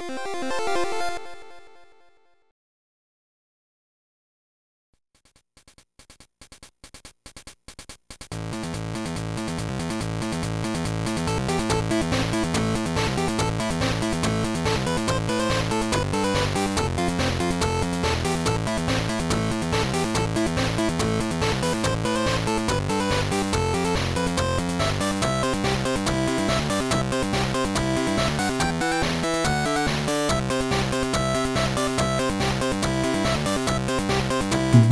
Thank you.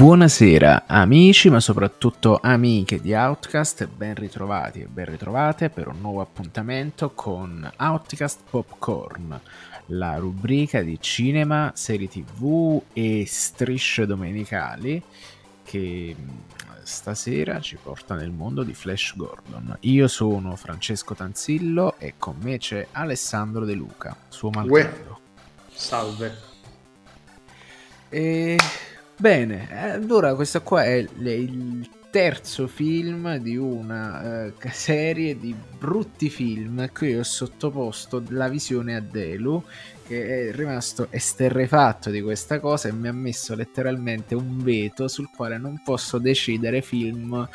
Buonasera amici, ma soprattutto amiche di Outcast, ben ritrovati e ben ritrovate per un nuovo appuntamento con Outcast Popcorn, la rubrica di cinema, serie tv e strisce domenicali che mm, stasera ci porta nel mondo di Flash Gordon. Io sono Francesco Tanzillo e con me c'è Alessandro De Luca, suo malgrado. Salve. E Bene, eh, allora questo qua è il terzo film di una uh, serie di brutti film qui ho sottoposto la visione a Delu che è rimasto esterrefatto di questa cosa e mi ha messo letteralmente un veto sul quale non posso decidere film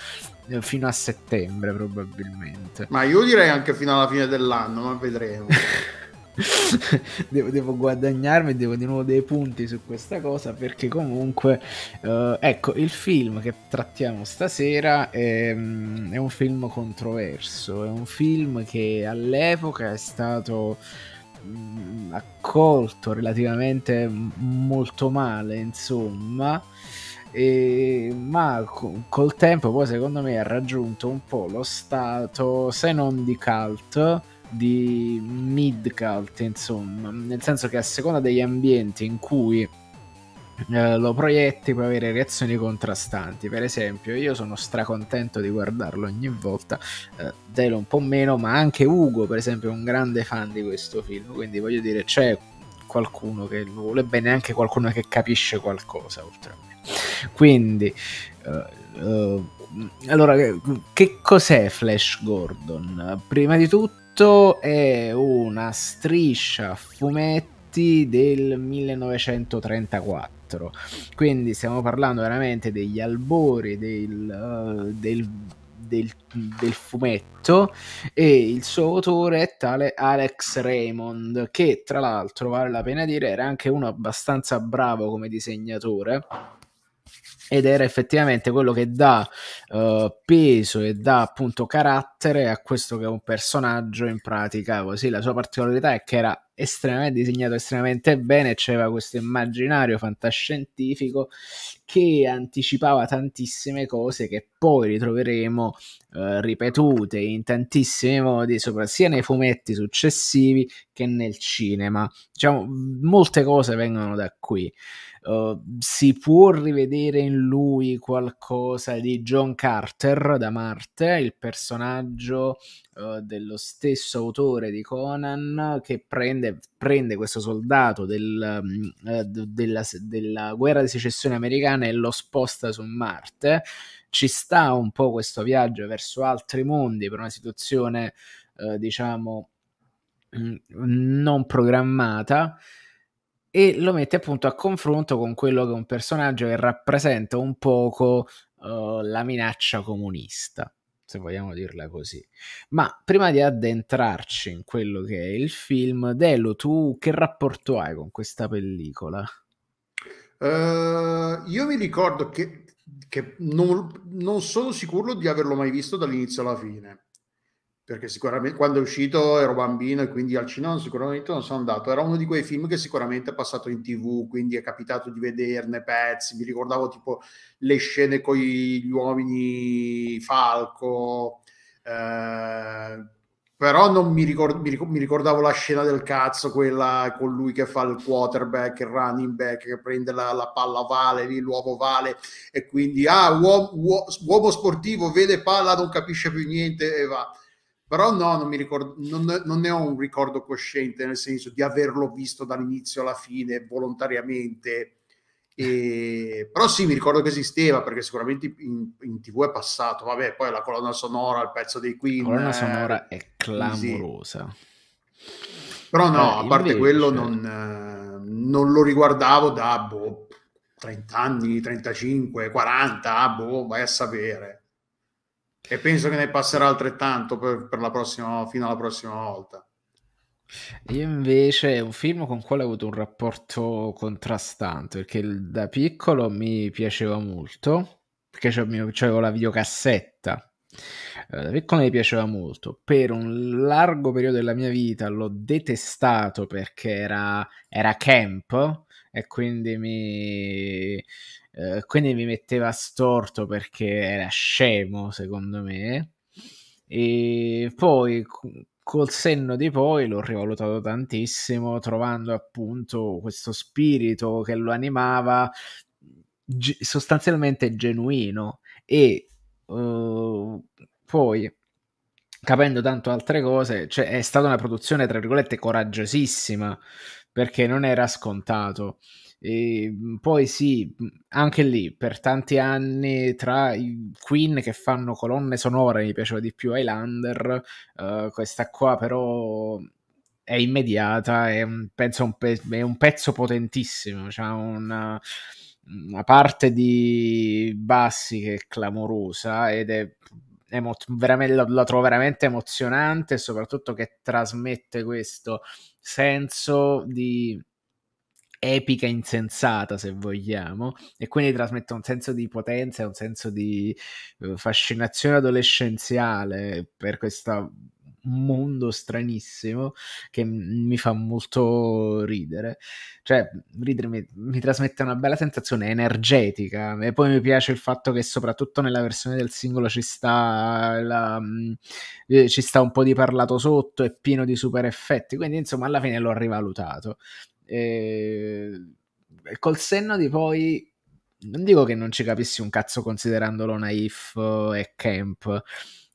eh, fino a settembre probabilmente. Ma io direi anche fino alla fine dell'anno, ma vedremo. devo, devo, guadagnarmi, devo di nuovo dei punti su questa cosa perché comunque, eh, ecco, il film che trattiamo stasera è, ehm, è, un film controverso, è un film che all'epoca è stato mh, mm, accolto relativamente molto male, insomma. E, ma col tempo poi secondo me ha raggiunto un po' lo stato se non di cult di mid cult, insomma, nel senso che a seconda degli ambienti in cui eh, lo proietti puoi avere reazioni contrastanti. Per esempio, io sono stracontento di guardarlo ogni volta, eh, Delo un po' meno, ma anche Ugo, per esempio, è un grande fan di questo film, quindi voglio dire, c'è qualcuno che lo vuole bene, anche qualcuno che capisce qualcosa oltre a me. Quindi, eh, eh, allora, che cos'è Flash Gordon? Prima di tutto questo è una striscia fumetti del 1934, quindi stiamo parlando veramente degli albori del, uh, del del, del, fumetto e il suo autore è tale Alex Raymond che tra l'altro vale la pena dire era anche uno abbastanza bravo come disegnatore ed era effettivamente quello che dà uh, peso e dà appunto carattere a questo che è un personaggio in pratica così la sua particolarità è che era estremamente disegnato estremamente bene c'era questo immaginario fantascientifico che anticipava tantissime cose che poi ritroveremo uh, ripetute in tantissimi modi sopra, sia nei fumetti successivi che nel cinema diciamo molte cose vengono da qui Uhm, si può rivedere in lui qualcosa di John Carter da Marte, il personaggio uh, dello stesso autore di Conan che prende, prende questo soldato del, uh, della, della guerra di secessione americana e lo sposta su Marte. Ci sta un po' questo viaggio verso altri mondi per una situazione, uhm, diciamo, mhmm, non programmata e lo mette appunto a confronto con quello che è un personaggio che rappresenta un poco uh, la minaccia comunista, se vogliamo dirla così. Ma prima di addentrarci in quello che è il film, Delo, tu che rapporto hai con questa pellicola? Uh, io mi ricordo che, che non, non sono sicuro di averlo mai visto dall'inizio alla fine perché sicuramente quando è uscito ero bambino e quindi al cinema sicuramente non sono andato, era uno di quei film che sicuramente è passato in tv, quindi è capitato di vederne pezzi, mi ricordavo tipo le scene con gli uomini falco, eh, però non mi, ricord- mi, ricordavo la scena del cazzo, quella con lui che fa il quarterback, il running back, che prende la, la palla vale, lì l'uovo vale, e quindi, ah, uomo, uomo sportivo, vede palla, non capisce più niente e va però no, non, mi ricordo, non, non ne ho un ricordo cosciente, nel senso di averlo visto dall'inizio alla fine volontariamente. E... però sì, mi ricordo che esisteva perché sicuramente in, in, tv è passato. Vabbè, poi la colonna sonora, il pezzo dei Queen. La colonna eh, sonora è clamorosa. Sì. Però no, eh, a parte invece... quello non, non, lo riguardavo da boh, 30 anni, 35, 40, boh, vai a sapere e penso che ne passerà altrettanto per, per la prossima, fino alla prossima volta. Io invece è un film con il quale ho avuto un rapporto contrastante perché da piccolo mi piaceva molto perché avevo la videocassetta eh, da piccolo mi piaceva molto per un largo periodo della mia vita l'ho detestato perché era, era camp e quindi mi, eh, quindi mi metteva storto perché era scemo secondo me e poi col senno di poi l'ho rivalutato tantissimo trovando appunto questo spirito che lo animava sostanzialmente genuino e uh, poi capendo tanto altre cose cioè è stata una produzione tra virgolette coraggiosissima perché non era scontato. E poi sì, anche lì per tanti anni tra i Queen che fanno colonne sonore mi piaceva di più Highlander, uh, questa qua però è immediata, è un, penso un pe- è un pezzo potentissimo, cioè una, una, parte di bassi che è clamorosa ed è, è mo- la, la trovo veramente emozionante soprattutto che trasmette questo senso di epica insensata se vogliamo e quindi trasmette un senso di potenza un senso di eh, fascinazione adolescenziale per questa mondo stranissimo che mi fa molto ridere. Cioè, ridere mi, mi, trasmette una bella sensazione energetica e poi mi piace il fatto che soprattutto nella versione del singolo ci sta, la, eh, ci sta un po' di parlato sotto, è pieno di super effetti, quindi insomma alla fine l'ho rivalutato. E... Col senno di poi non dico che non ci capissi un cazzo considerandolo Naif eh, e Camp,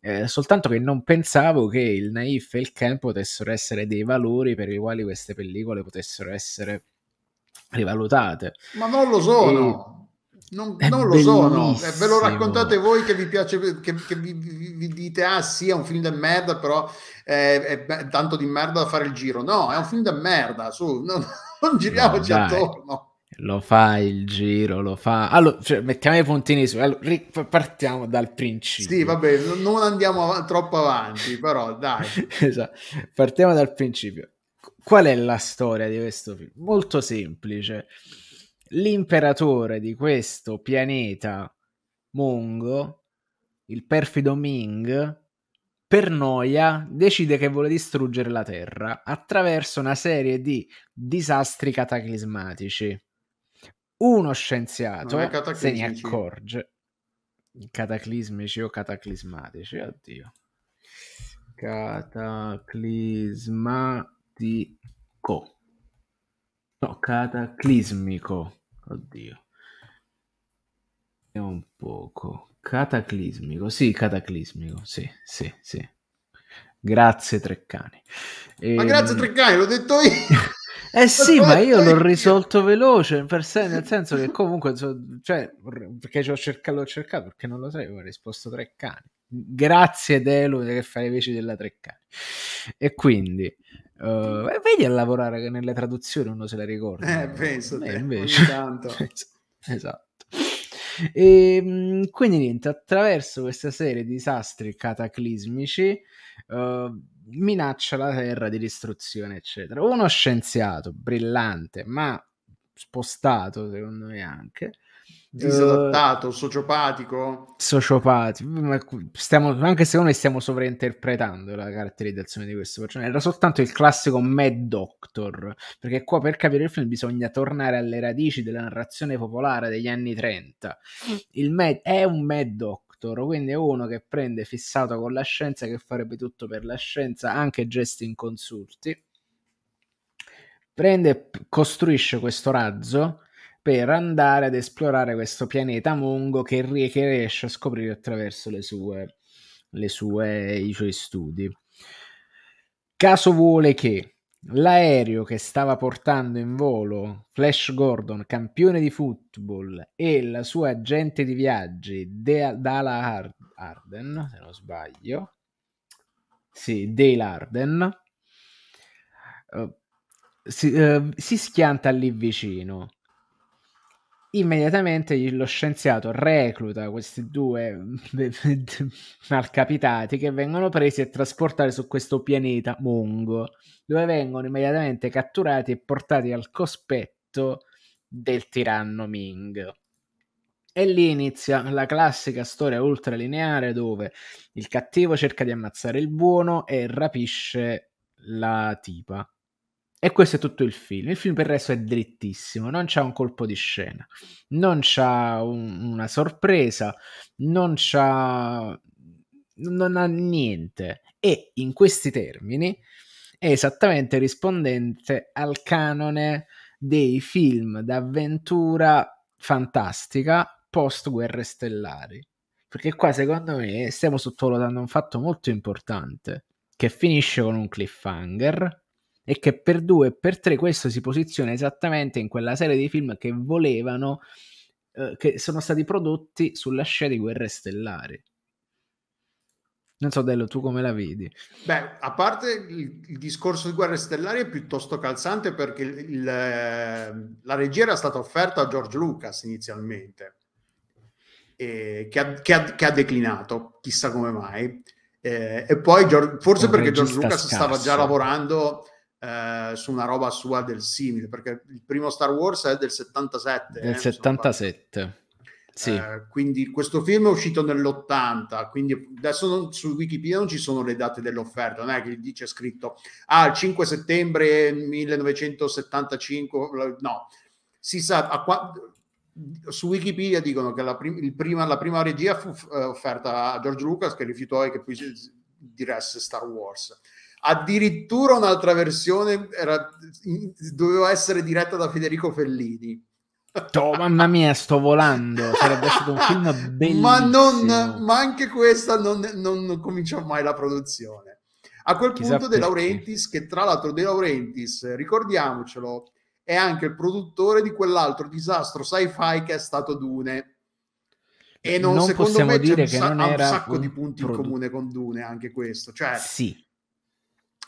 eh, soltanto che non pensavo che il Naif e il Ken potessero essere dei valori per i quali queste pellicole potessero essere rivalutate. Ma non lo sono. E... Non, non lo sono, eh, ve lo raccontate voi che vi piace, che, che vi, vi, vi, dite ah sì è un film da merda però eh, è tanto di merda da fare il giro, no è un film da merda, su, non, non giriamoci no, attorno lo fa il giro, lo fa. Allora, cioè, mettiamo i puntini su. Allora, partiamo dal principio. Sì, vabbè, non andiamo av- troppo avanti, però dai. esatto. Partiamo dal principio. Qual è la storia di questo film? Molto semplice. L'imperatore di questo pianeta mongo, il perfido Ming, per noia decide che vuole distruggere la Terra attraverso una serie di disastri cataclismatici uno scienziato eh, se ne accorge. Cataclismici o cataclismatici, oddio. Cataclismatico. No, cataclismico. Oddio. È un poco. Cataclismico, sì, cataclismico, sì, sì, sì. Grazie Treccani. E... Ma grazie ehm, Treccani, l'ho detto io. Eh sì, ma io l'ho risolto veloce, se, nel senso che comunque, cioè, perché ho cercato, l'ho cercato, perché non lo sai, ho risposto tre cani. Grazie Delu che fai le veci della tre cani. E quindi, uh, vedi a lavorare che nelle traduzioni uno se la ricorda. Eh, penso eh, te, invece. tanto. esatto. E ehm, quindi niente, attraverso questa serie di disastri cataclismici... Uh, minaccia la Terra di distruzione, eccetera. Uno scienziato brillante, ma spostato, secondo me anche. Disadattato, uh, eh, sociopatico. Sociopatico. Ecco, stiamo, anche secondo me stiamo sovrainterpretando la caratterizzazione di questo personaggio. Era soltanto il classico Mad Doctor, perché qua per capire il film bisogna tornare alle radici della narrazione popolare degli anni 30. Mm. Il Mad è un Mad Doctor Toro, quindi è uno che prende fissato con la scienza, che farebbe tutto per la scienza, anche gesti inconsulti, prende costruisce questo razzo per andare ad esplorare questo pianeta Mongo che, riesce a scoprire attraverso le sue, le sue, i suoi studi. Caso vuole che l'aereo che stava portando in volo Flash Gordon, campione di football, e la sua agente di viaggi De- Dala Hard- Arden, se non sbaglio, sì, Dale Arden, uh, si, uh, si schianta lì vicino immediatamente lo scienziato recluta questi due malcapitati che vengono presi e trasportati su questo pianeta Mongo, dove vengono immediatamente catturati e portati al cospetto del tiranno Ming. E lì inizia la classica storia ultralineare dove il cattivo cerca di ammazzare il buono e rapisce la tipa e questo è tutto il film. Il film per il resto è drittissimo, non c'è un colpo di scena, non c'è un, una sorpresa, non c'ha non ha niente. E in questi termini è esattamente rispondente al canone dei film d'avventura fantastica post guerre stellari. Perché qua secondo me stiamo sottovalutando un fatto molto importante che finisce con un cliffhanger e che per due e per tre questo si posiziona esattamente in quella serie di film che volevano, eh, che sono stati prodotti sulla scia di Guerre Stellari. Non so, Dello, tu come la vedi? Beh, a parte il, il discorso di Guerre Stellari è piuttosto calzante perché il, il, eh, la regia era stata offerta a George Lucas inizialmente, eh, che, ha, che, ha, che, ha, declinato, chissà come mai. Eh, e poi, George, forse Un perché George Lucas scarso. stava già lavorando eh, su una roba sua del simile, perché il primo Star Wars è del 77. Eh, del eh, 77. Sì. Eh, quindi questo film è uscito nell'80, quindi adesso non, su Wikipedia non ci sono le date dell'offerta, non è che lì c'è scritto ah, il 5 settembre 1975, no, si sa, a qua, su Wikipedia dicono che la, prim- prima, la prima regia fu uh, offerta a George Lucas che rifiutò e che poi diresse Star Wars addirittura un'altra versione era, doveva essere diretta da Federico Fellini. Oh, mamma mia, sto volando. Sarebbe stato un film bellissimo. Ma, non, ma anche questa non, non, comincia mai la produzione. A quel Chissà punto, perché. De Laurentiis, che tra l'altro, De Laurentiis, ricordiamocelo, è anche il produttore di quell'altro disastro sci-fi che è stato Dune. E non, non secondo me dire c'è che un, sa- non era un sacco un di punti produ- in comune con Dune, anche questo. Cioè, sì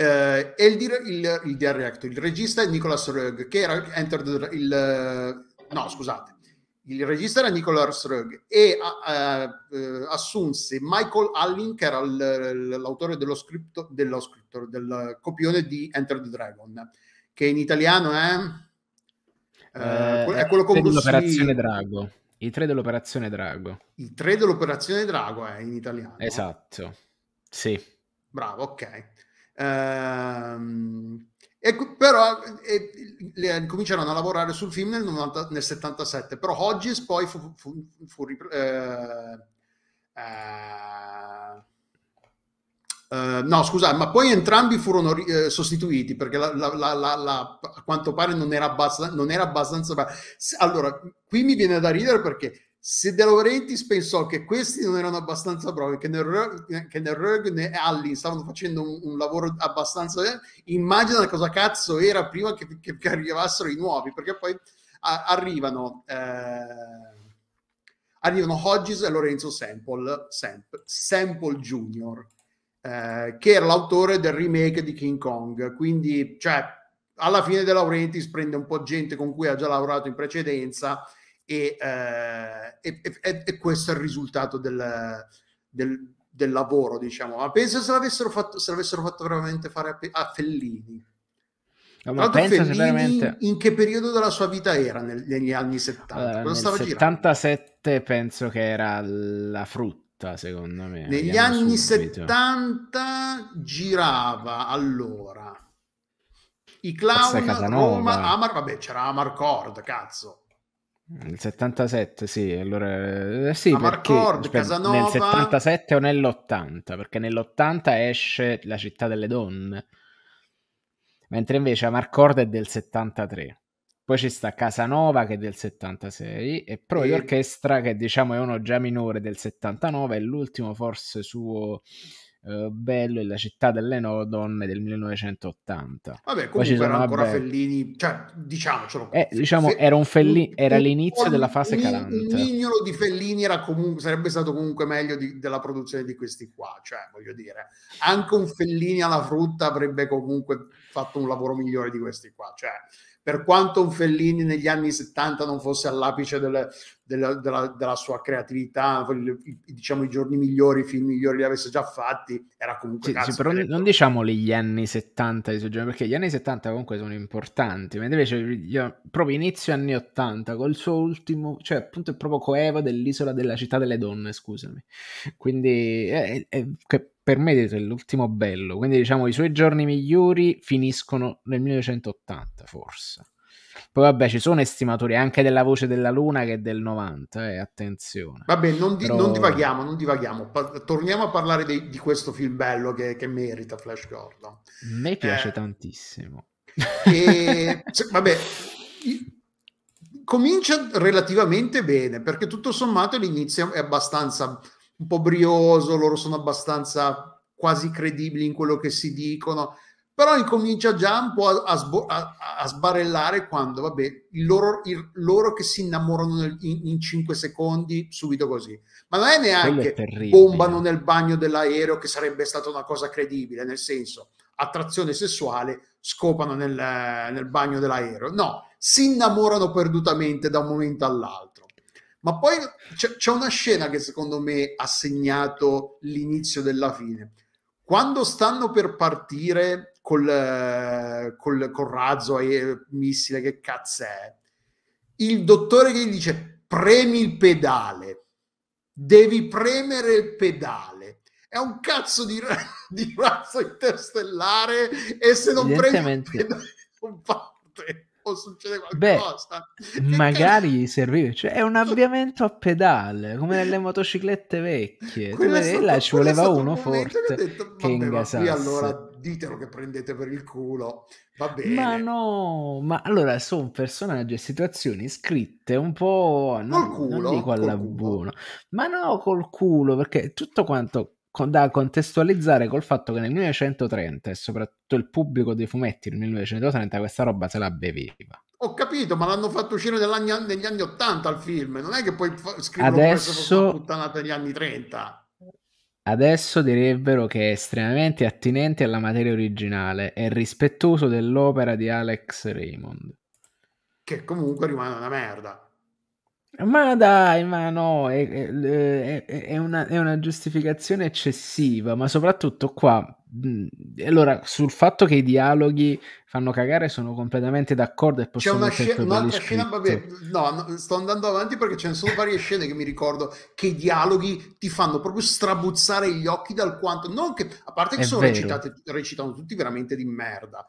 eh, e il, il, il DR Actor, il regista è Nicolas Rugg, che era entered the, il, eh, no, scusate, il regista era Nicolas Rugg e uh, uh, assunse Michael Allin, che era l- l'autore dello script, dello script, del copione di Enter the Dragon, che in italiano è, uh, eh, è quello con l'operazione Drago. I tre dell'operazione Drago. I tre dell'operazione Drago è in italiano. Esatto. Sì. Bravo, ok. Ehm, e, però e, eh, le, cominciarono a lavorare sul film nel, 90, nel 77, però Hodges poi fu, fu, fu eh, eh, Uh, no, scusate, ma poi entrambi furono uh, sostituiti perché la, la, la, a quanto pare non era abbastanza. Non era abbastanza allora, qui mi viene da ridere perché se De Laurentiis pensò che questi non erano abbastanza bravi, che nel, che e Allin stavano facendo un, un, lavoro abbastanza... Immagina cosa cazzo era prima che, che, che arrivassero i nuovi, perché poi a, arrivano... Eh, arrivano Hodges e Lorenzo Sample, Sample, Sample Jr., eh, che era l'autore del remake di King Kong. Quindi, cioè, alla fine De Laurentiis prende un po' gente con cui ha già lavorato in precedenza e, eh, e, e, e questo è il risultato del, del, del, lavoro, diciamo. Ma penso se l'avessero fatto, se l'avessero fatto veramente fare a, a Fellini. ma penso Fellini, veramente... in che periodo della sua vita era nel, negli anni 70? Allora, Cosa stava 77 girando? penso che era la frutta secondo me. Negli anni subito. 70 girava allora i clown Roma, Amar, vabbè, c'era Amar Cord, cazzo. Nel 77, sì, allora eh, sì, Ma perché, Marcord, cioè, Casanova... nel 77 o nell'80, perché nell'80 esce La città delle donne, mentre invece Amarcord è del 73. Poi ci sta Casanova che è del 76 e Proi e... Orchestra che diciamo è uno già minore del 79 è l'ultimo forse suo eh, bello è La città delle no donne del 1980. Vabbè, comunque sono, era ancora vabbè, Fellini, cioè, diciamocelo. Eh, diciamo, era, un Fellini, era un, l'inizio un, della fase calante. un mignolo di Fellini comunque, sarebbe stato comunque meglio di, della produzione di questi qua, cioè, voglio dire, anche un Fellini alla frutta avrebbe comunque fatto un lavoro migliore di questi qua, cioè per quanto un Fellini negli anni 70 non fosse all'apice delle, della, della, della, sua creatività, diciamo i giorni migliori, i film migliori li avesse già fatti, era comunque... Sì, cazzo, sì però non, non diciamoli gli anni 70 di suo genere, perché gli anni 70 comunque sono importanti, mentre invece proprio inizio anni 80 col suo ultimo, cioè appunto è proprio coeva dell'isola della città delle donne, scusami. Quindi eh, è, è, è, per me è l'ultimo bello, quindi diciamo i suoi giorni migliori finiscono nel 1980 forse. Poi vabbè, ci sono estimatori anche della voce della luna che è del 90, eh, attenzione. Vabbè, non, di, Però... non divaghiamo, non divaghiamo. Pa- torniamo a parlare di, di, questo film bello che, che merita Flash Gordon. A me piace eh, tantissimo. E, cioè, vabbè, comincia relativamente bene, perché tutto sommato l'inizio è abbastanza un po' brioso, loro sono abbastanza quasi credibili in quello che si dicono, però incomincia già un po' a, a, a, a sbarellare quando, vabbè, il loro, il, loro che si innamorano nel, in, in 5 secondi, subito così. Ma non è neanche è bombano nel bagno dell'aereo, che sarebbe stata una cosa credibile, nel senso, attrazione sessuale, scopano nel, nel bagno dell'aereo. No, si innamorano perdutamente da un momento all'altro ma poi c'è, c'è una scena che secondo me ha segnato l'inizio della fine. Quando stanno per partire col, col, col razzo e missile, che cazzo è? Il dottore che gli dice premi il pedale, devi premere il pedale. È un cazzo di, di razzo interstellare e se non premi il pedale non parte o succede qualcosa. Beh, magari gli serviva, cioè è un avviamento a pedale, come nelle motociclette vecchie. Stato, là ci voleva uno forte che, detto, che allora ditelo che prendete per il culo. Va bene. Ma no, ma allora sono personaggi e situazioni scritte un po' non, col culo, non dico alla buona, ma no col culo, perché tutto quanto con, da contestualizzare col fatto che nel 1930 e soprattutto il pubblico dei fumetti nel 1930 questa roba se la beveva. Ho capito, ma l'hanno fatto uscire negli anni 80 il film, non è che poi puoi scriverlo adesso puttanata degli anni 30. Adesso direbbero che è estremamente attinente alla materia originale e rispettoso dell'opera di Alex Raymond. Che comunque rimane una merda. Ma dai, ma no, è, è, è, una, è, una, giustificazione eccessiva, ma soprattutto qua, allora, sul fatto che i dialoghi fanno cagare sono completamente d'accordo e posso C'è una sc- un'altra scena, vabbè, no, no, sto andando avanti perché ce ne sono varie scene che mi ricordo che i dialoghi ti fanno proprio strabuzzare gli occhi dal quanto, non che, a parte che sono vero. recitate, recitano tutti veramente di merda,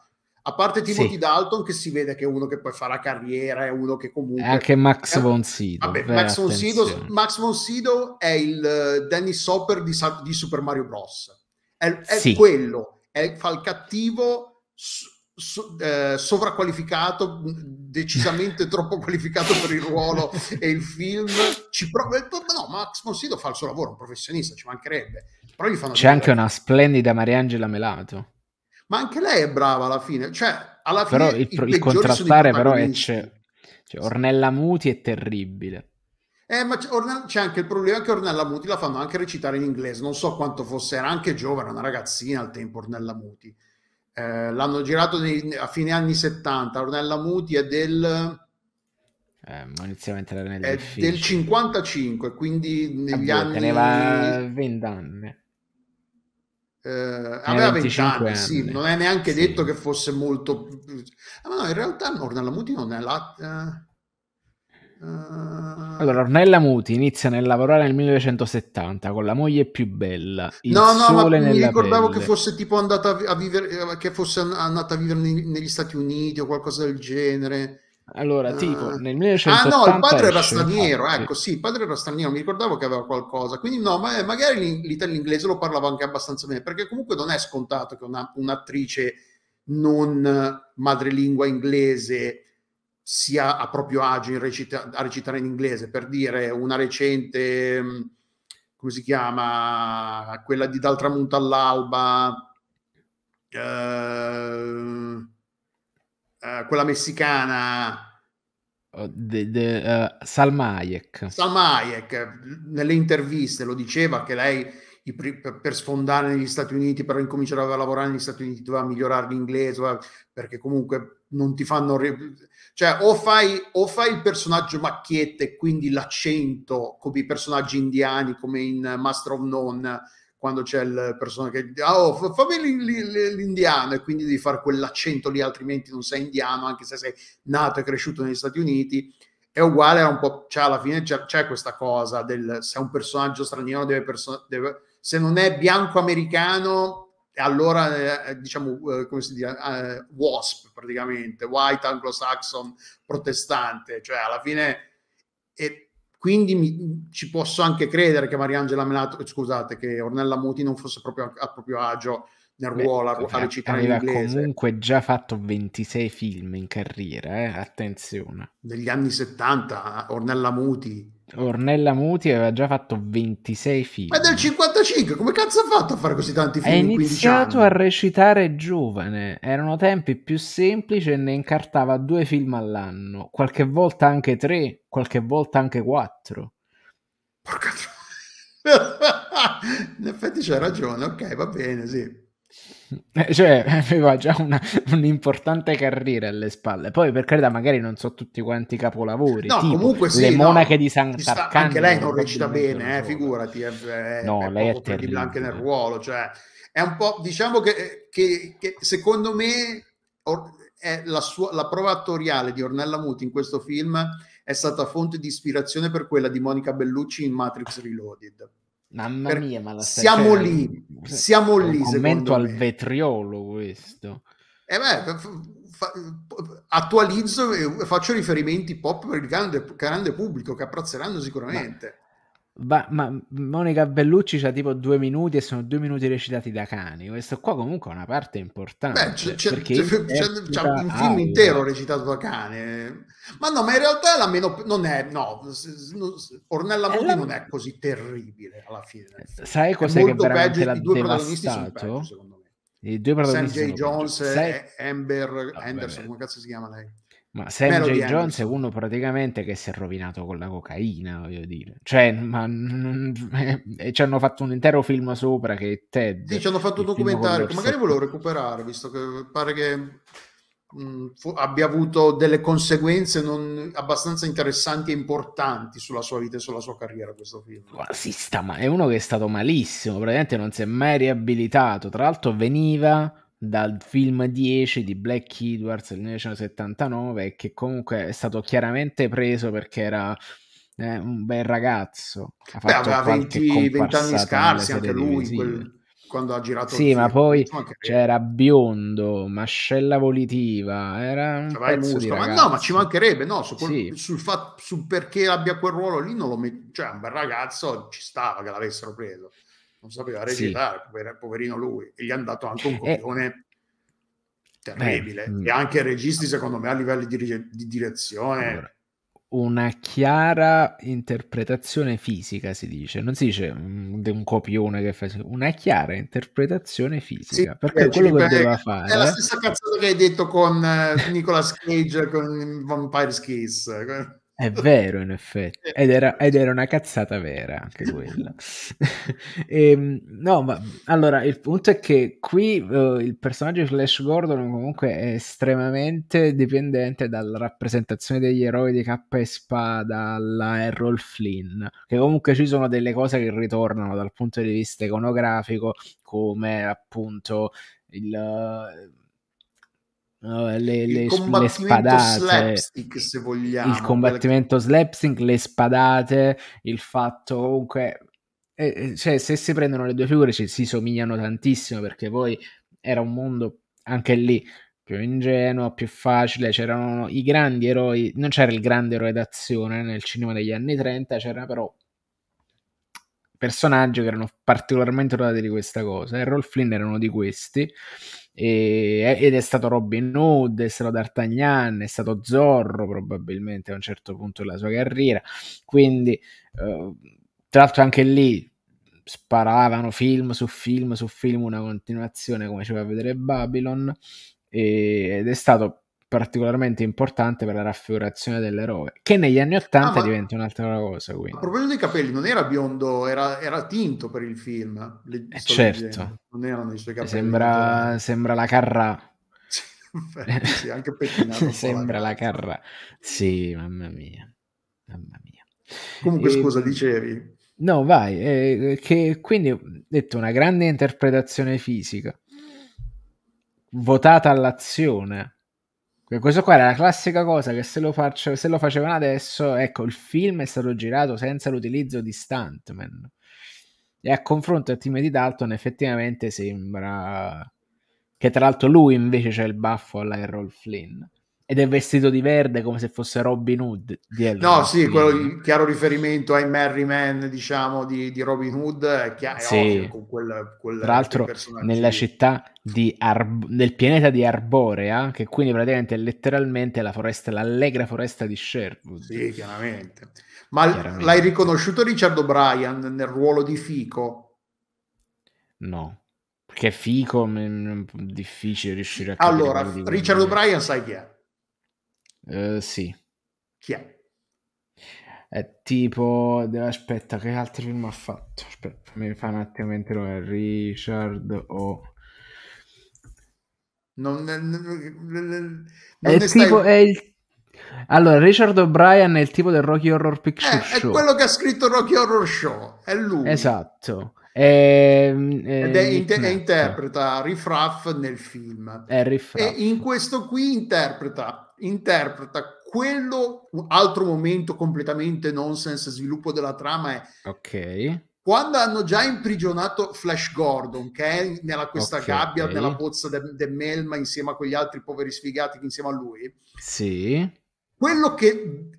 a parte Timothy sì. Dalton, che si vede che è uno che poi farà carriera, è uno che comunque. E anche eh, eh, Max von Sydow. Max von Max von Sydow è il eh, Dennis Hopper di, di Super Mario Bros. È, è sì. quello, è, fa il cattivo so, eh, sovraqualificato, mm, decisamente troppo qualificato per il ruolo e il film. Ci prova, no, Max von Sydow fa il suo lavoro, un professionista, ci mancherebbe. C'è anche una splendida Mariangela Melato ma anche lei è brava alla fine. Cioè, alla fine però il, il, il contrastare però è c'è, cioè, Ornella Muti è terribile. Eh, ma c'è, Ornella, c'è anche il problema che Ornella Muti la fanno anche recitare in inglese. Non so quanto fosse, era anche giovane, una ragazzina al tempo Ornella Muti. Eh, l'hanno girato nei, a fine anni 70. Ornella Muti è del... Eh, iniziamo a entrare nel è del 55, quindi negli Vabbè, anni... Teneva 20 anni. Eh, aveva 20 anni, sì, non è neanche sì. detto che fosse molto... Ma no, in realtà Ornella Muti non è la... Eh, eh... Allora, Ornella Muti inizia nel lavorare nel 1970 con la moglie più bella. no, no, ma mi ricordavo pelle. che fosse tipo andata a vivere, eh, che fosse andata a vivere negli Stati Uniti o qualcosa del genere allora, tipo, ah. nel 1980... Ah no, il padre era straniero, infatti. ecco, sì, il padre era straniero, mi ricordavo che aveva qualcosa, quindi no, ma eh, magari l'inglese lo parlava anche abbastanza bene, perché comunque non è scontato che una, un'attrice non madrelingua inglese sia a proprio agio recita- a recitare in inglese, per dire una recente, mm, come si chiama, quella di Dal tramonto all'alba... Eh, eh, quella messicana... Oh, de, de, uh, eh, Salmayek. Salmayek, nelle interviste lo diceva che lei per sfondare negli Stati Uniti, per incominciare a lavorare negli Stati Uniti doveva migliorare l'inglese, perché comunque non ti fanno... Cioè, o fai, o fai il personaggio macchietta e quindi l'accento come i personaggi indiani, come in Master of None, quando c'è il persona che dice ah, oh, fammi l'indiano e quindi devi fare quell'accento lì altrimenti non sei indiano anche se sei nato e cresciuto negli Stati Uniti è uguale a un po' cioè alla fine c'è, c'è questa cosa del se un personaggio straniero deve, perso- deve se non è bianco americano allora eh, diciamo eh, come si dice eh, WASP praticamente white anglo-saxon protestante cioè alla fine è, quindi mi, ci posso anche credere che Mariangela Melato, scusate, che Ornella Muti non fosse proprio a, a proprio agio nel ruolo Beh, a recitare eh, in inglese. comunque già fatto 26 film in carriera, eh? attenzione. Negli anni 70, Ornella Muti, Ornella Muti aveva già fatto 26 film. Ma è del 55, come cazzo ha fatto a fare così tanti film? Ha iniziato a recitare giovane, erano tempi più semplici e ne incartava due film all'anno, qualche volta anche tre, qualche volta anche quattro. Porca tro... In effetti c'è ragione, ok, va bene, sì. Eh, cioè, aveva già una, un'importante carriera alle spalle. Poi, per carità, magari non so tutti quanti i capolavori. No, tipo, comunque sì, Le monache no, di Sant'Arcangelo. Anche lei non recita bene, eh, figurati. Eh, cioè, è, no, è lei è terribile. anche nel ruolo. Cioè, è un po'... Diciamo che, che, che secondo me or, la, sua, la prova attoriale di Ornella Muti in questo film è stata fonte di ispirazione per quella di Monica Bellucci in Matrix Reloaded Mamma per... mia, ma la siamo lì, cioè, siamo lì. Un commento al me. vetriolo questo. E eh beh, fa... attualizzo e faccio riferimenti pop per il grande, grande pubblico che apprezzeranno sicuramente. Ma Va, ma Monica Bellucci c'ha tipo due minuti e sono due minuti recitati da cani. Questo qua comunque è una parte importante. Beh, c'è, c'è, c'è, c'è un film audio. intero recitato da cane. Ma no, ma in realtà è la meno, non è, no, Ornella Muti la... non è così terribile alla fine. Eh, sai cos'è che veramente l'ha i due protagonisti sono peggio, secondo me. I due protagonisti Sam J. Jones e Sai... Amber ah, Anderson, come cazzo si chiama lei? Ma Sam J. Jones è uno praticamente che si è rovinato con la cocaina, voglio dire. Cioè, ma e ci hanno fatto un intero film sopra che è Ted. Sì, ci hanno fatto un documentario che magari volevo recuperare, visto che pare che mh, mm, fu- abbia avuto delle conseguenze non, abbastanza interessanti e importanti sulla sua vita e sulla sua carriera questo film. si sta ma- è uno che è stato malissimo, praticamente non si è mai riabilitato. Tra l'altro veniva dal film 10 di Black Edwards del 1979 che comunque è stato chiaramente preso perché era eh, un bel ragazzo. Ha Beh, aveva 20, 20 anni scarsi anche lui quel, quando ha girato. Sì, ma film. poi c'era biondo, mascella volitiva, era un cioè, pezzo musco, Ma no, ma ci mancherebbe, no, su, quel, sì. sul fatto, su perché abbia quel ruolo lì non lo met... cioè un bel ragazzo ci stava che l'avessero preso non sapeva recitare, sì. poverino lui, e gli è andato anche un eh. copione eh. terribile. Beh, e mm. anche registi, secondo me, a livello di, di direzione. Allora, una chiara interpretazione fisica si dice, non si dice mm, di un copione che fa, una chiara interpretazione fisica, sì, perché eh, è quello che doveva fare è la eh. stessa cazzata che hai detto con Nicolas Cage con Vampire Kiss. È vero, in effetti. Ed era, ed era una cazzata vera anche quella. e, ehm, no, ma allora il punto è che qui uh, il personaggio di Flash Gordon comunque è estremamente dipendente dalla rappresentazione degli eroi di K e Spada alla Errol Flynn, che comunque ci sono delle cose che ritornano dal punto di vista iconografico, come appunto il. Uh, le, le, le spadate, slapstick, se vogliamo, il combattimento perché... slapstick, le spadate, il fatto comunque, eh, eh, cioè se si prendono le due figure ci, si somigliano tantissimo perché poi era un mondo anche lì più ingenuo, più facile, c'erano i grandi eroi, non c'era il grande eroe d'azione nel cinema degli anni 30, c'era però personaggi che erano particolarmente dotati di questa cosa e Rolf Flynn era uno di questi e, ed è stato Robin Hood, è stato D'Artagnan, è stato Zorro probabilmente a un certo punto della sua carriera, quindi eh, tra l'altro anche lì sparavano film su film su film una continuazione come ci fa vedere Babylon e, ed è stato particolarmente importante per la raffigurazione dell'eroe, che negli anni Ottanta ah, diventa un'altra cosa. Quindi. A proposito dei capelli, non era biondo, era, era tinto per il film. Eh, le, eh, certo. Non erano i suoi capelli. Sembra, sembra la Carrà. sì, anche pettinato. sembra la Carrà. Sì, mamma mia. Mamma mia. Comunque, e... scusa, dicevi. No, vai, eh, che quindi detto una grande interpretazione fisica votata all'azione questo qua era la classica cosa che se lo, faccio, se lo, facevano adesso, ecco, il film è stato girato senza l'utilizzo di stuntman. E a confronto al team di Dalton effettivamente sembra che tra l'altro lui invece c'è il baffo alla Errol Flynn ed è vestito di verde come se fosse Robin Hood. Dietro, no, no, sì, quello chiaro riferimento ai Merry Man, diciamo, di, di Robin Hood, è sì. ovvio, con quel, quel Tra l'altro, nella città di Ar- nel pianeta di Arborea, che quindi praticamente è letteralmente la foresta, l'allegra foresta di Sherwood. Sì, chiaramente. Ma chiaramente. l'hai riconosciuto Richard O'Brien nel ruolo di Fico? No. Perché Fico è mm, mm, difficile riuscire a capire. Allora, Richard O'Brien sai chi è? Eh, sì. Chi è? È tipo... Aspetta, che altri film ha fatto? Aspetta, mi fa un attimo intero. È Richard o... Non, non, non è, tipo, stai... è il... Allora, Richard O'Brien è il tipo del Rocky Horror Picture eh, Show. È quello che ha scritto Rocky Horror Show, è lui. Esatto. È, è, Ed è, inter- interpreta Riff Raff nel film. Riff Raff. E in questo qui interpreta interpreta quello, un altro momento completamente nonsense, sviluppo della trama è... Ok. Quando hanno già imprigionato Flash Gordon, che è nella questa okay, gabbia, okay. nella pozza del de Melma, insieme a quegli altri poveri sfigati insieme a lui... Sì. Quello che...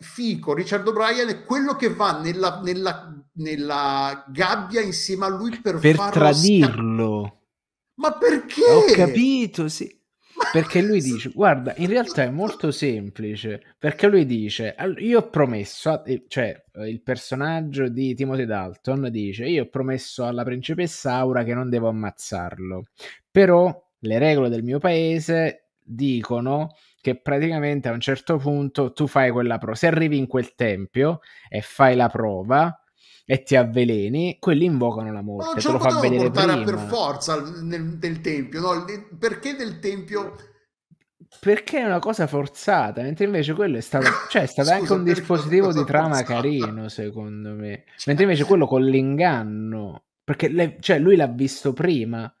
Fico, Richard O'Brien è quello che va nella, nella, nella gabbia insieme a lui per, per tradirlo. Sca- Ma perché? Ho capito, sì perché lui dice guarda in realtà è molto semplice perché lui dice io ho promesso eh, cioè eh, il personaggio di Timothy Dalton dice io ho promesso alla principessa Aura che non devo ammazzarlo però le regole del mio paese dicono che praticamente a un certo punto tu fai quella prova se arrivi in quel tempio e fai la prova e ti avveleni, quelli invocano la morte. Ma non ce lo fa vedere prima. per forza nel, nel tempio, no? Perché nel tempio perché è una cosa forzata, mentre invece quello è stato, cioè, è stato Scusa, anche un dispositivo di trama forzata. carino, secondo me. Cioè. Mentre invece quello con eh. l'inganno, perché le, cioè, lui l'ha visto prima.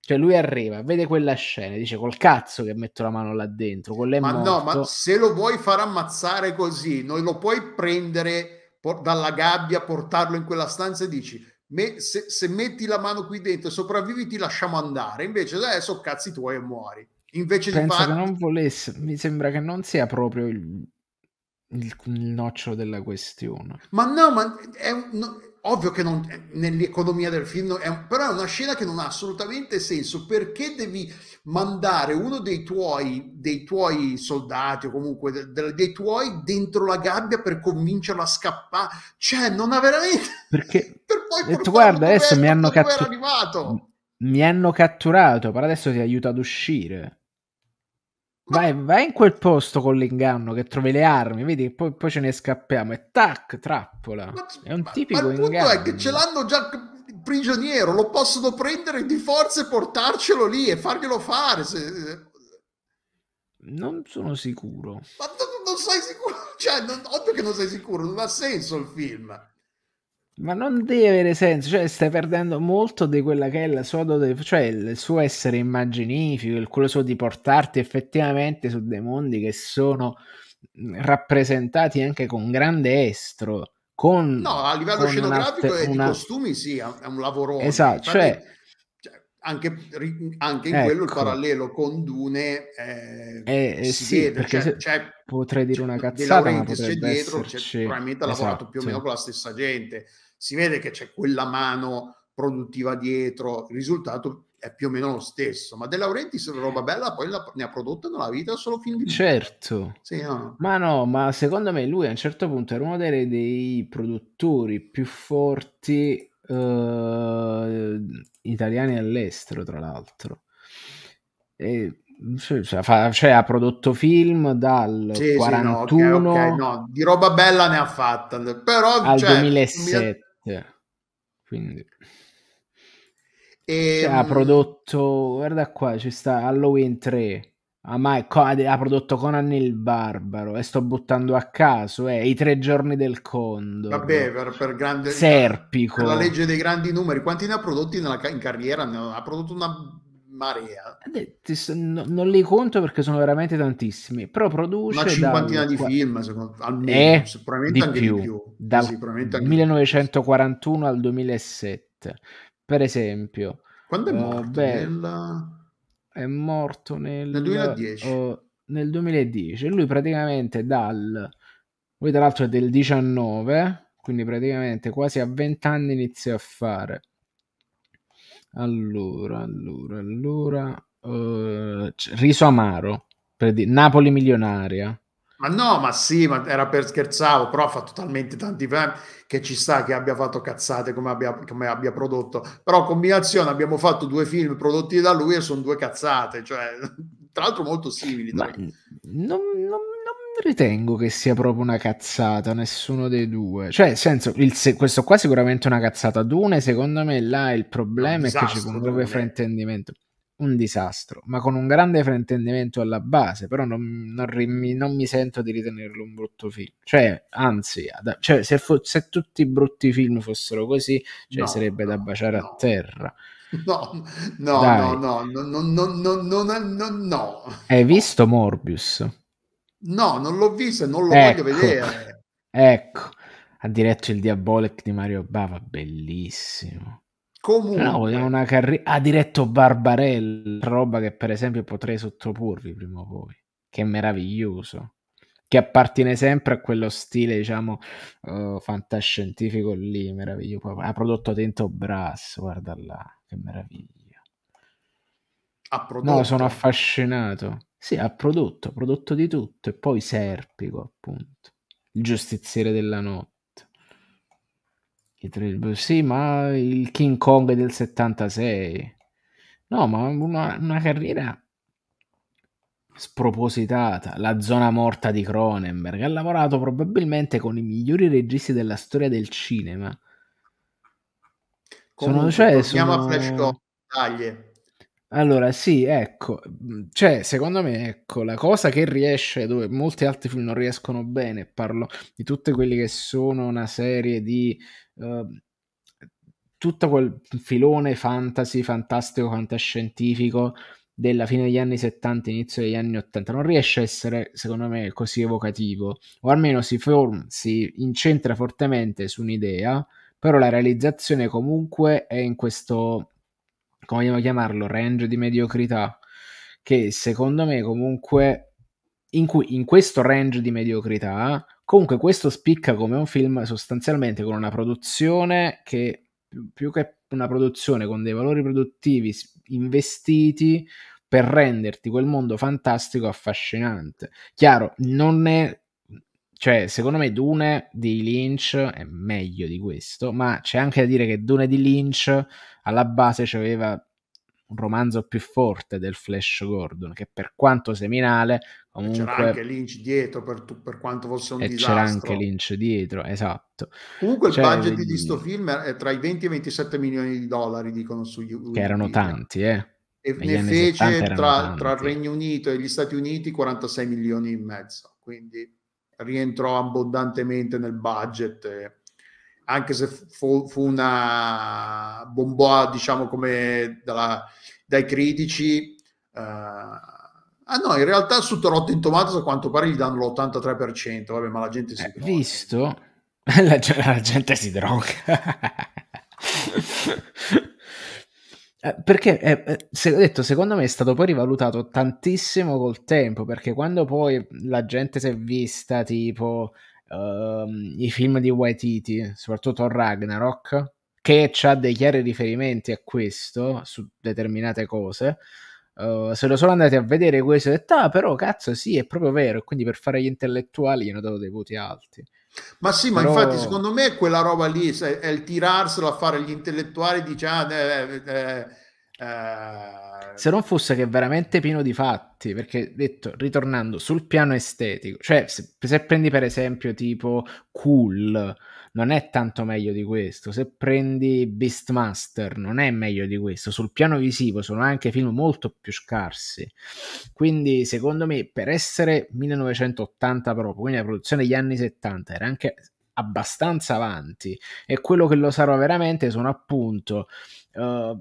Cioè, lui arriva, vede quella scena, e dice col cazzo che metto la mano là dentro, con le mani. Ma morto. no, ma se lo vuoi far ammazzare così, non lo puoi prendere por- dalla gabbia, portarlo in quella stanza e dici me- se-, se metti la mano qui dentro e sopravvivi ti lasciamo andare, invece adesso cazzi tuoi e muori. Invece Penso di fare... non volesse, mi sembra che non sia proprio il, il, il nocciolo della questione. Ma no, ma è un... No ovvio che non, nell'economia del film, è, però è una scena che non ha assolutamente senso perché devi mandare uno dei tuoi, dei tuoi soldati o comunque de, de, dei tuoi dentro la gabbia per convincerlo a scappare. Cioè, non ha veramente... Perché... per poi detto, eh, guarda, adesso mi hanno catturato. Mi hanno catturato, però adesso ti aiuta ad uscire. Vai, vai in quel posto con l'inganno che trovi le armi, vedi, poi, poi ce ne scappiamo e tac, trappola. Ma, è un ma, tipico ma il inganno. È che ce l'hanno già prigioniero, lo possono prendere di forza e portarcelo lì e farglielo fare. Se... Non sono sicuro. Ma non, non sei sicuro? Cioè, non, ovvio che non sei sicuro, non ha senso il film. Ma non deve avere senso, cioè stai perdendo molto di quella che è la sua dote, cioè il suo essere immaginifico, il suo di portarti effettivamente su dei mondi che sono mm, rappresentati anche con grande estro con, no, a livello scenografico una, e una... di costumi sì, è un lavoro. Esatto, cioè Infatti, cioè... Anche, anche in ecco. quello il parallelo con Dune eh, eh, si sì, vede, perché c'è, cioè, c'è, potrei dire una cazzata, ma c'è dietro, esserci... c'è, probabilmente ha esatto, lavorato più o meno sì. con la stessa gente, si vede che c'è quella mano produttiva dietro, il risultato è più o meno lo stesso, ma De Laurentiis roba bella poi la, ne ha prodotta nella vita solo film di... Certo, sì, no? ma no, ma secondo me lui a un certo punto era uno dei, dei produttori più forti eh, italiani all'estero, tra l'altro. E, cioè, fa, cioè, ha prodotto film dal sì, 41 sì, no, okay, okay, no, di roba bella ne ha fatta, però al cioè, 2007. 2000... Quindi e, ehm, cioè, ha prodotto, guarda qua, ci sta Halloween 3. Ah, ma è, ha prodotto Conan il Barbaro e sto buttando a caso eh, i tre giorni del condo. Vabbè, per, per grande Serpico. Per la legge dei grandi numeri, quanti ne ha prodotti nella, in carriera? Ne ha prodotto una marea. non li conto perché sono veramente tantissimi, però produce... Una cinquantina da... di film, secondo, almeno, eh, sicuramente di anche più. di più. Da 1941 al 2007 per esempio. Quando è eh, morto? Uh, beh, nella... È morto nel, nel 2010. Uh, nel 2010. Lui praticamente dal... Lui tra l'altro è del 19, quindi praticamente quasi a 20 anni inizia a fare. Allora, allora, allora... Uh, riso amaro, per dire, Napoli milionaria. Ma no, ma sì, ma era per scherzavo, però ha fatto talmente tanti film che ci sta che abbia fatto cazzate come abbia, come abbia prodotto. Però combinazione abbiamo fatto due film prodotti da lui e sono due cazzate, cioè tra l'altro molto simili. Ma non, non, non, ritengo che sia proprio una cazzata, nessuno dei due. Cioè, nel senso, il, se, questo qua è sicuramente una cazzata. Dune, secondo me, là il problema è, è che c'è un grave fraintendimento un disastro, ma con un grande fraintendimento alla base, però non, non, ri, non mi sento di ritenerlo un brutto film. Cioè, anzi, ad, cioè, se, fo- se, tutti i brutti film fossero così, cioè, no, sarebbe no, da baciare no. a terra. No, no, Dai. no, no, no, no, no, no, no, Hai visto Morbius? No, non l'ho visto e non lo ecco, voglio vedere. Ecco, ha diretto il Diabolic di Mario Bava, bellissimo. Comunque, no, una carri- ha diretto Barbarella, roba che per esempio potrei sottoporvi prima o poi. Che meraviglioso. Che appartiene sempre a quello stile, diciamo, uh, fantascientifico lì, meraviglioso. Ha prodotto Tento Brass, guarda là, che meraviglia. Ha prodotto? No, sono affascinato. Sì, ha prodotto, ha prodotto di tutto. E poi Serpico, appunto. Il giustiziere della notte sì, ma il King Kong del 76. No, ma una, una carriera spropositata, la zona morta di Cronenberg. Ha lavorato probabilmente con i migliori registi della storia del cinema. Comunque, cioè, sono, cioè, sono... a Flash Gordon, taglie. Allora, sì, ecco, mm, cioè, secondo me, ecco, la cosa che riesce, dove molti altri film non riescono bene, parlo di tutte quelli che sono una serie di uh, tutto quel filone fantasy, fantastico, fantascientifico della fine degli anni 70, inizio degli anni 80, non riesce a essere, secondo me, così evocativo, o almeno si, form- si incentra fortemente su un'idea, però la realizzazione comunque è in questo, come vogliamo chiamarlo, range di mediocrità, che secondo me comunque, in, cui, in questo range di mediocrità Comunque questo spicca come un film sostanzialmente con una produzione che più che una produzione con dei valori produttivi investiti per renderti quel mondo fantastico affascinante. Chiaro, non è cioè, secondo me Dune di Lynch è meglio di questo, ma c'è anche da dire che Dune di Lynch alla base c'aveva un romanzo più forte del Flash Gordon, che per quanto seminale, comunque... C'era anche Lynch dietro, per, tu, per quanto fosse un e disastro. c'era anche Lynch dietro, esatto. Comunque c'era il cioè, budget di questo mm, film è tra i 20 e i 27 milioni di dollari, dicono su YouTube. Che erano tanti, eh. E Negli ne fece tra, tra, il Regno Unito e gli Stati Uniti 46 milioni e mezzo, quindi rientrò abbondantemente nel budget. E anche se fu, fu una bomboa, diciamo, come dalla, dai critici. Eh, ah no, in realtà su Rotten Tomatoes a quanto pare gli danno l'83%, vabbè, ma la gente si eh, droga. Visto? La, la gente si droga. Eh, perché eh, eh se, detto, secondo me è stato poi rivalutato tantissimo col tempo perché quando poi la gente si è vista tipo uh, i film di Waititi, soprattutto Ragnarok, che ha dei chiari riferimenti a questo su determinate cose. Uh, se lo sono andati a vedere questo ho detto ah però cazzo sì è proprio vero e quindi per fare gli intellettuali gli hanno dato dei voti alti ma sì però... ma infatti secondo me quella roba lì è il tirarsela a fare gli intellettuali dice ah eh, eh, eh Uh... Se non fosse che è veramente pieno di fatti, perché detto, ritornando sul piano estetico, cioè se, se, prendi per esempio tipo Cool, non è tanto meglio di questo, se prendi Beastmaster, non è meglio di questo, sul piano visivo sono anche film molto più scarsi, quindi secondo me per essere 1980 proprio, quindi la produzione degli anni 70 era anche abbastanza avanti e quello che lo sarò veramente sono appunto... Uh,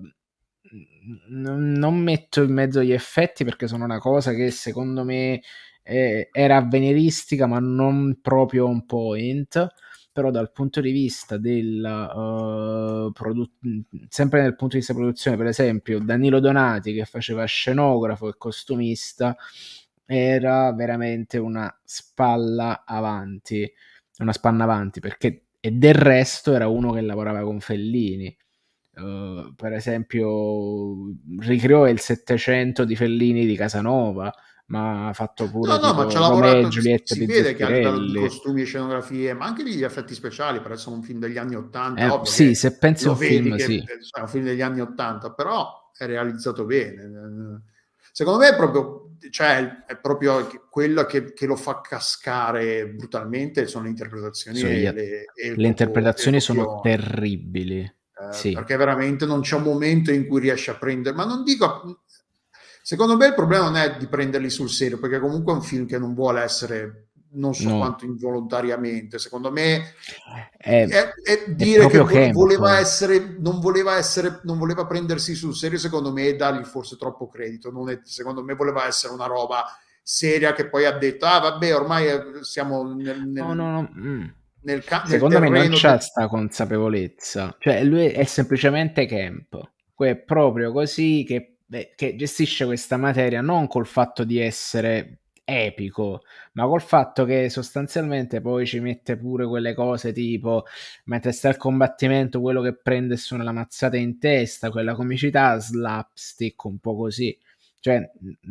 non metto in mezzo gli effetti perché sono una cosa che secondo me eh, era avveniristica ma non proprio on point però dal punto di vista del uh, eh, produ- sempre dal punto di vista produzione per esempio Danilo Donati che faceva scenografo e costumista era veramente una spalla avanti una spanna avanti perché e del resto era uno che lavorava con Fellini eh, per esempio ricreò il Settecento di Fellini di Casanova ma ha fatto pure no, no, ma c'è Romeo, Giulietta si, si vede che hanno costumi e scenografie ma anche gli effetti speciali per essere un film degli anni Ottanta. eh, sì, se pensi a un film sì. È un film degli anni 80 però è realizzato bene secondo me è proprio, cioè, è proprio quello che, che, lo fa cascare brutalmente sono le interpretazioni sono gli, le, le, le interpretazioni sono terribili eh, sì. perché veramente non c'è un momento in cui riesce a prendere, ma non dico... Secondo me il problema non è di prenderli sul serio, perché comunque è un film che non vuole essere non so no. quanto involontariamente. Secondo me eh, è, è, è dire è che camp, voleva eh. essere, non voleva essere, non voleva prendersi sul serio, secondo me, e dargli forse troppo credito. secondo me voleva essere una roba seria che poi ha detto: Ah, vabbè, ormai siamo nel. nel... No, no, no. Mm. Nel ca- Secondo me non c'è questa che... consapevolezza, cioè lui è semplicemente Camp, è proprio così che, che gestisce questa materia non col fatto di essere epico, ma col fatto che sostanzialmente poi ci mette pure quelle cose tipo mentre sta al combattimento quello che prende su una mazzata in testa, quella comicità slapstick un po' così. Cioè,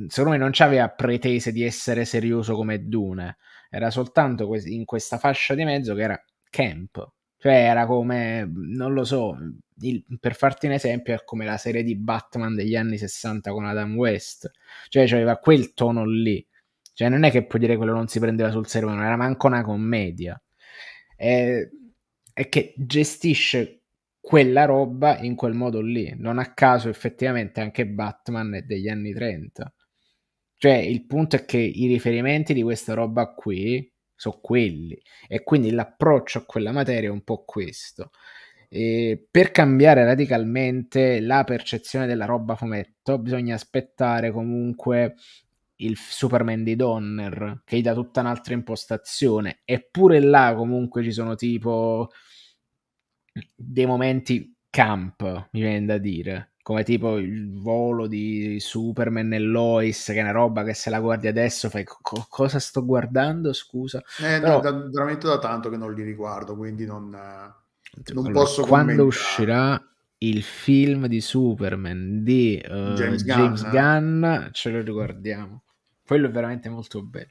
secondo me non c'aveva pretese di essere serioso come Dune, era soltanto in questa fascia di mezzo che era camp, cioè era come, non lo so, il, per farti un esempio è come la serie di Batman degli anni 60 con Adam West, cioè, aveva quel tono lì, cioè non è che puoi dire quello non si prendeva sul serio, non era manco una commedia, è, è che gestisce quella roba in quel modo lì, non a caso effettivamente anche Batman è degli anni 30 cioè, il punto è che i riferimenti di questa roba qui sono quelli e quindi l'approccio a quella materia è un po' questo. E per cambiare radicalmente la percezione della roba fumetto bisogna aspettare comunque il Superman di Donner che gli dà tutta un'altra impostazione eppure là comunque ci sono tipo dei momenti camp mi viene da dire come tipo il volo di Superman e Lois, che è una roba che se la guardi adesso fai co- cosa sto guardando, scusa. Eh, Però... da, da, veramente da tanto che non li riguardo, quindi non, cioè, non allora, posso Quando uscirà il film di Superman di uh, James, James Gunn, Gunn, ce lo riguardiamo. Quello è veramente molto bello.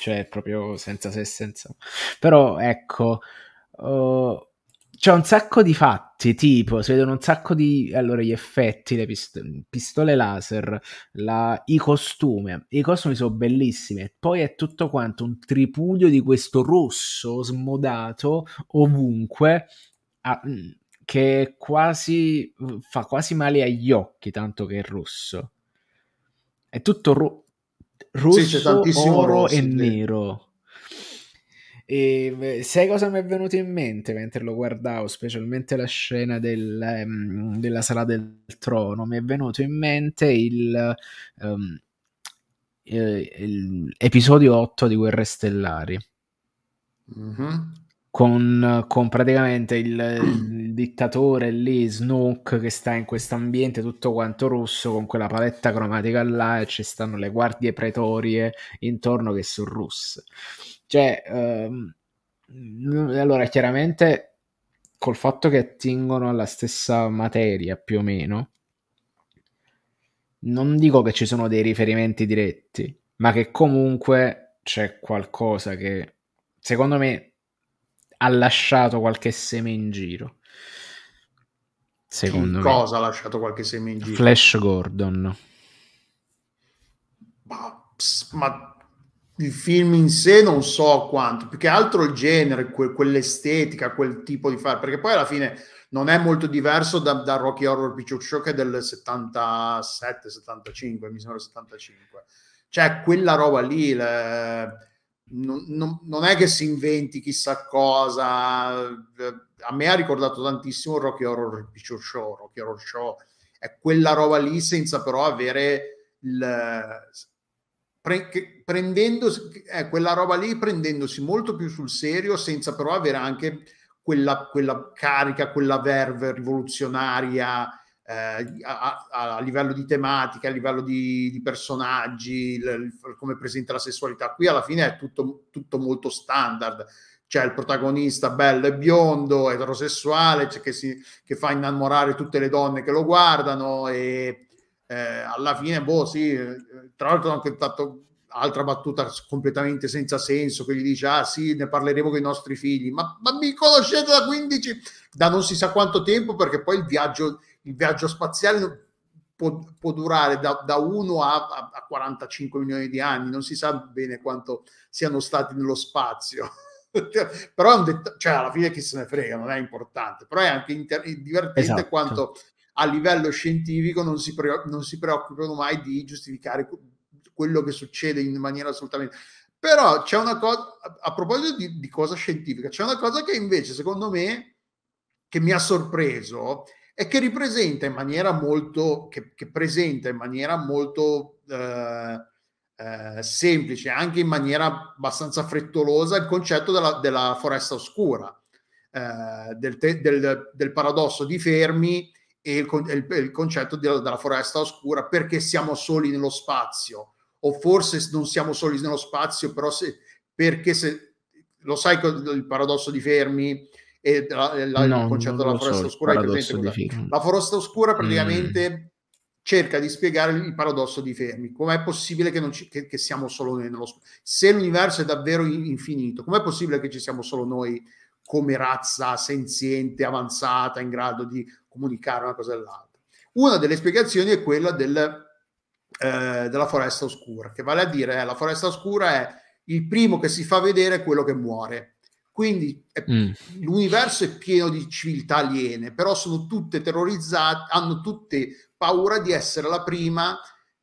Cioè, proprio senza se senza... Però, ecco... Uh, c'è un sacco di fatti, tipo, si vedono un sacco di... Allora, gli effetti, le pist- pistole laser, la, i costumi. I costumi sono bellissimi. Poi è tutto quanto un tripudio di questo rosso smodato ovunque, a, mm, che quasi... fa quasi male agli occhi, tanto che è rosso. È tutto ro- rosso, sì, oro rossi, e nero. E sai cosa mi è venuto in mente mentre lo guardavo, specialmente la scena del, um, della sala del trono? Mi è venuto in mente il, um, eh, il episodio 8 di Guerre Stellari. Mm-hmm. Con, con, praticamente il, il, dittatore lì, Snook, che sta in questo ambiente tutto quanto russo, con quella paletta cromatica là e ci stanno le guardie pretorie intorno che sono russe. Cioè, ehm, mm, mm, allora chiaramente col fatto che attingono alla stessa materia più o meno, non dico che ci sono dei riferimenti diretti, ma che comunque c'è qualcosa che secondo me ha lasciato qualche seme in giro. Secondo che me. Cosa ha lasciato qualche seme in giro? Flash Gordon. Ma, ma il film in sé non so quanto, più che altro il genere, que- quell'estetica, quel tipo di fare, perché poi alla fine non è molto diverso dal da Rocky Horror Picture Show che è del 77-75, mi sembra 75. Cioè, quella roba lì le, non, non, non, è che si inventi chissà cosa. Eh, a me ha ricordato tantissimo Rocky Horror Picture Show, Rocky Horror Show. È quella roba lì senza però avere il pre- prendendosi, eh, quella roba lì prendendosi molto più sul serio senza però avere anche quella, quella carica, quella verve rivoluzionaria eh, a, a, a, livello di tematica, a livello di, di personaggi, il, il, come presenta la sessualità. Qui alla fine è tutto, tutto molto standard c'è il protagonista bello e biondo, eterosessuale, che, si, che, fa innamorare tutte le donne che lo guardano e eh, alla fine, boh, sì, eh, tra l'altro ho anche fatto altra battuta completamente senza senso che gli dice ah sì ne parleremo con i nostri figli ma, ma mi conoscete da 15 da non si sa quanto tempo perché poi il viaggio, il viaggio spaziale può, può durare da, da 1 a, a, 45 milioni di anni non si sa bene quanto siano stati nello spazio però detto, cioè alla fine chi se ne frega non è importante però è anche inter- divertente esatto. quanto a livello scientifico non si, pre- non si preoccupano mai di giustificare quello che succede in maniera assolutamente... Però c'è una cosa, a proposito di, di cosa scientifica, c'è una cosa che invece secondo me che mi ha sorpreso e che ripresenta in maniera molto, che, che presenta in maniera molto eh, eh, semplice, anche in maniera abbastanza frettolosa, il concetto della, della foresta oscura, eh, del, te, del, del, paradosso di Fermi e il, il, il concetto della, della foresta oscura perché siamo soli nello spazio o forse non siamo soli nello spazio però se, perché se lo sai il paradosso di Fermi e la, la, no, il concetto della foresta so, oscura la foresta oscura praticamente mm. cerca di spiegare il paradosso di Fermi com'è possibile che, non ci, che, che siamo solo noi nello spazio se l'universo è davvero infinito com'è possibile che ci siamo solo noi come razza senziente, avanzata, in grado di comunicare una cosa dell'altra. Una delle spiegazioni è quella del, eh, della foresta oscura, che vale a dire eh, la foresta oscura è il primo che si fa vedere è quello che muore. Quindi è, mm. l'universo è pieno di civiltà aliene, però sono tutte terrorizzate, hanno tutte paura di essere la prima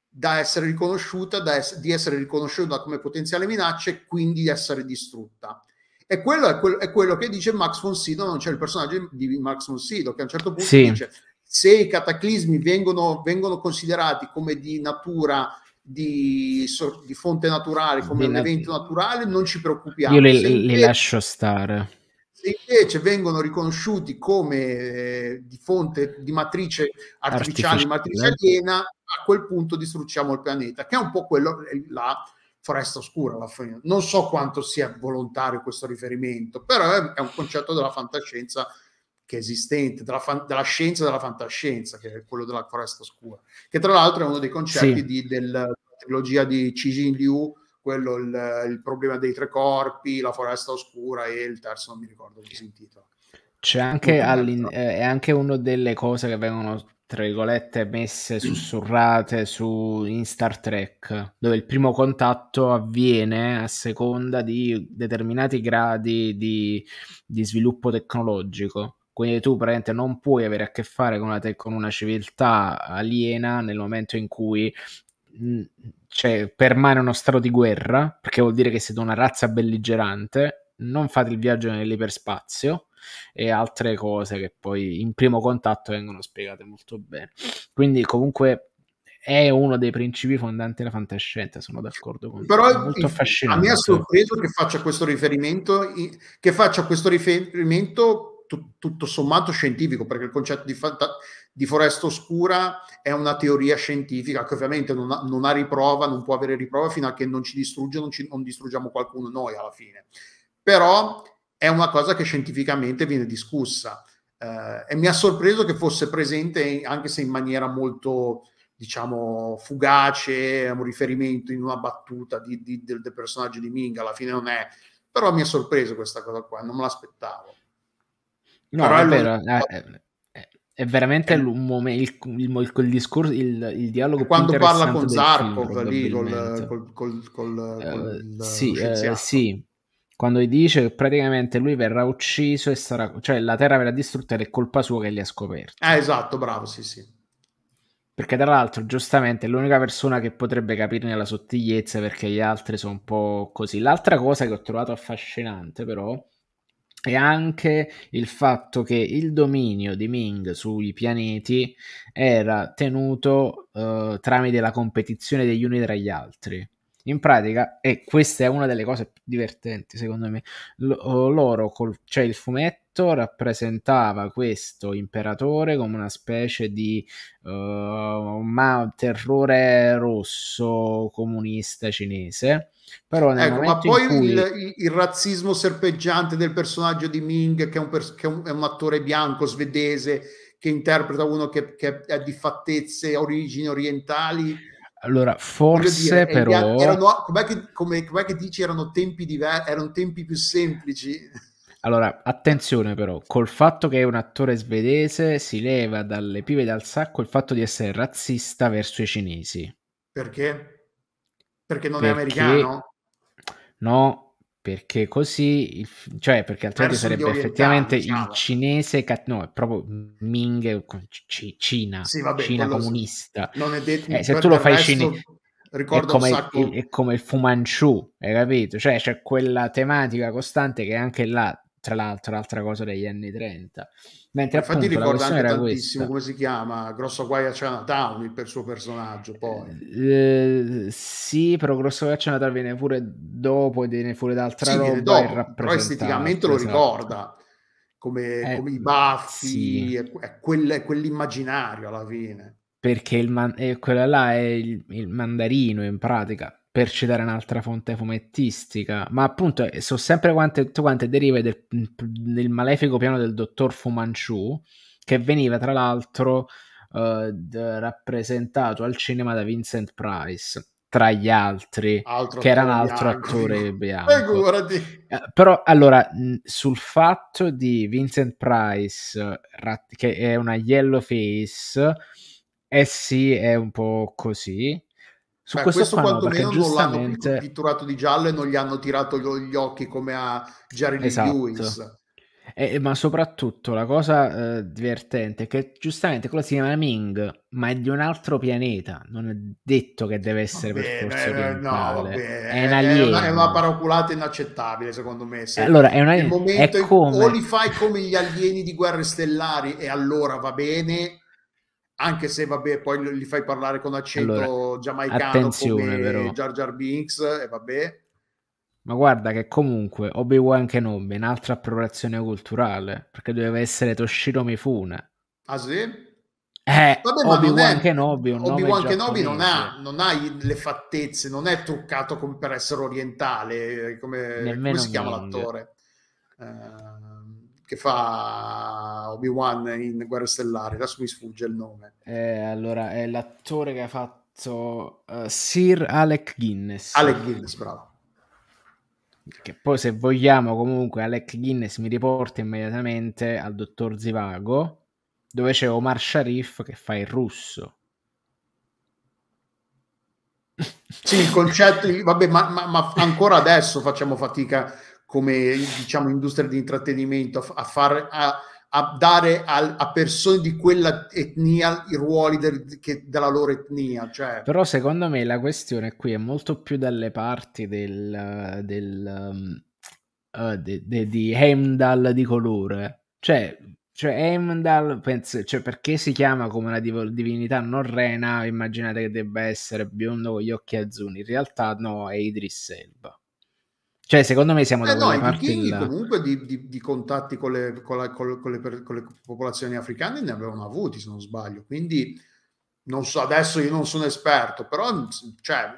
da essere riconosciuta, da es- di essere riconosciuta come potenziale minaccia e quindi di essere distrutta. E quello è, quel, è quello che dice Max von Sydow, cioè il personaggio di Max von che a un certo punto sì. dice se i cataclismi vengono, vengono considerati come di natura di, di, fonte naturale, come un evento naturale, non ci preoccupiamo. Io li, li lascio stare. Se invece vengono riconosciuti come eh, di fonte, di matrice artificiale, artificiale, matrice aliena, a quel punto distruggiamo il pianeta, che è un po' quello là foresta oscura alla fine. Non so quanto sia volontario questo riferimento, però è un concetto della fantascienza che è esistente, della, fan- della scienza della fantascienza, che è quello della foresta oscura, che tra l'altro è uno dei concetti sì. di, della trilogia di Cixin Liu, quello il, il, problema dei tre corpi, la foresta oscura e il terzo non mi ricordo come si C'è anche, eh, è anche una delle cose che vengono tra virgolette, messe sussurrate su, in Star Trek, dove il primo contatto avviene a seconda di determinati gradi di, di sviluppo tecnologico. Quindi tu praticamente non puoi avere a che fare con una, te- con una civiltà aliena nel momento in cui mm, cioè, permane uno stato di guerra, perché vuol dire che siete una razza belligerante, non fate il viaggio nell'iperspazio, e altre cose che poi in primo contatto vengono spiegate molto bene. Quindi comunque è uno dei principi fondanti della fantascienza, sono d'accordo con Però te. Però molto affascinante. A me ha sorpreso che faccia questo riferimento, che faccia questo riferimento t- tutto sommato scientifico, perché il concetto di, fanta- di, foresta oscura è una teoria scientifica che ovviamente non ha, non ha, riprova, non può avere riprova fino a che non ci distrugge, non, ci, non distruggiamo qualcuno noi alla fine. Però è una cosa che scientificamente viene discussa eh, e mi ha sorpreso che fosse presente anche se in maniera molto diciamo fugace un riferimento in una battuta di, di, del, del, personaggio di Ming alla fine non è però mi ha sorpreso questa cosa qua non me l'aspettavo no però è vero lo... Eh, eh, eh, è veramente eh. il, il, il, il, discorso, il, dialogo quando parla con Zarkov lì col, col, col, col uh, sì, uh, sì, quando gli dice che praticamente lui verrà ucciso e sarà, cioè la terra verrà distrutta ed è colpa sua che li ha scoperti. Ah, esatto, bravo, sì, sì. Perché tra l'altro, giustamente, è l'unica persona che potrebbe capirne la sottigliezza perché gli altri sono un po' così. L'altra cosa che ho trovato affascinante, però, è anche il fatto che il dominio di Ming sui pianeti era tenuto eh, tramite la competizione degli uni tra gli altri. In pratica, e questa è una delle cose più divertenti secondo me, L- loro, col- cioè il fumetto rappresentava questo imperatore come una specie di uh, ma- terrore rosso comunista cinese. Però nel ecco, ma poi cui... il, il, razzismo serpeggiante del personaggio di Ming, che è un, pers- che è un, è un attore bianco svedese che interpreta uno che, che ha di fattezze origini orientali allora, forse dire, eh, però... Erano, com'è, che, com'è, com'è che dici erano tempi diversi, erano tempi più semplici? Allora, attenzione però, col fatto che è un attore svedese si leva dalle pive dal sacco il fatto di essere razzista verso i cinesi. Perché? Perché non Perché... è americano? No, perché così, il, cioè perché altrimenti sarebbe effettivamente diciamo. il cinese, no, è proprio Ming, c- Cina, sì, vabbè, Cina comunista. Non è detto, eh, se tu lo fai resto... cinese... Ricordo è come, sacco... è, è come il Fumanciù, hai capito? Cioè c'è quella tematica costante che anche là tra l'altro l'altra cosa degli anni 30 Mentre, infatti appunto, ricorda anche tantissimo questa. come si chiama grosso guai a Chinatown il per suo personaggio poi eh, sì però grosso guai a Chinatown viene pure dopo e viene pure da altra sì, roba dopo, però esteticamente lo esatto. ricorda come, eh, come, i baffi sì. è, è, quel, è quell'immaginario alla fine perché il man- eh, quella là è il, il mandarino in pratica per citare un'altra fonte fumettistica, ma appunto eh, sono sempre quante, tutte quante derive del, del, malefico piano del dottor Fu che veniva tra l'altro eh, rappresentato al cinema da Vincent Price tra gli altri, altro che era un altro bianco. attore bianco. Figurati. Eh, però allora, sul fatto di Vincent Price, che è una yellow face, eh sì, è un po' così, su Beh, questo, questo quantomeno no, non giustamente... l'hanno pitturato di giallo e non gli hanno tirato gli occhi come a Jerry esatto. Lewis. Eh, ma soprattutto la cosa eh, divertente è che giustamente quello si chiama Ming, ma è di un altro pianeta. Non è detto che deve essere vabbè, per forza beh, no, vabbè, è, è, una, è una paraculata inaccettabile, secondo me. Se allora, è una... il momento è come... o li fai come gli alieni di Guerre Stellari e allora va bene anche se vabbè poi li fai parlare con accento allora, giamaicano come però. Jar Jar Binks e vabbè ma guarda che comunque Obi-Wan Kenobi è un'altra appropriazione culturale perché doveva essere Toshiro Mifune ah sì? Eh, Vabbè, Obi-Wan è... Kenobi, un Obi-Wan Kenobi non ha, non ha, le fattezze, non è truccato come per essere orientale, eh, come, come si chiama l'attore? Uh, che fa Obi-Wan in Guerra Stellare, adesso mi sfugge il nome. Eh, allora, è l'attore che ha fatto uh, Sir Alec Guinness. Alec Guinness, bravo. Che poi se vogliamo comunque Alec Guinness mi riporta immediatamente al dottor Zivago, dove c'è Omar Sharif che fa il russo. Sì, il concetto, vabbè, ma, ma, ma ancora adesso facciamo fatica come diciamo, industria di intrattenimento a, far, a, a dare al, a persone di quella etnia i ruoli del, che, della loro etnia. Cioè. Però secondo me la questione qui è molto più dalle parti del, del uh, de, de, di Heimdall di colore. Cioè, cioè Heimdall, penso, cioè perché si chiama come una divinità norrena, immaginate che debba essere biondo con gli occhi azzurri. In realtà no, è Idris Elba. Cioè, secondo me siamo eh da no, parte comunque di, di, di, contatti con le, con, la, con, le, con le, popolazioni africane ne avevano avuti, se non sbaglio. Quindi, non so, adesso io non sono esperto, però cioè,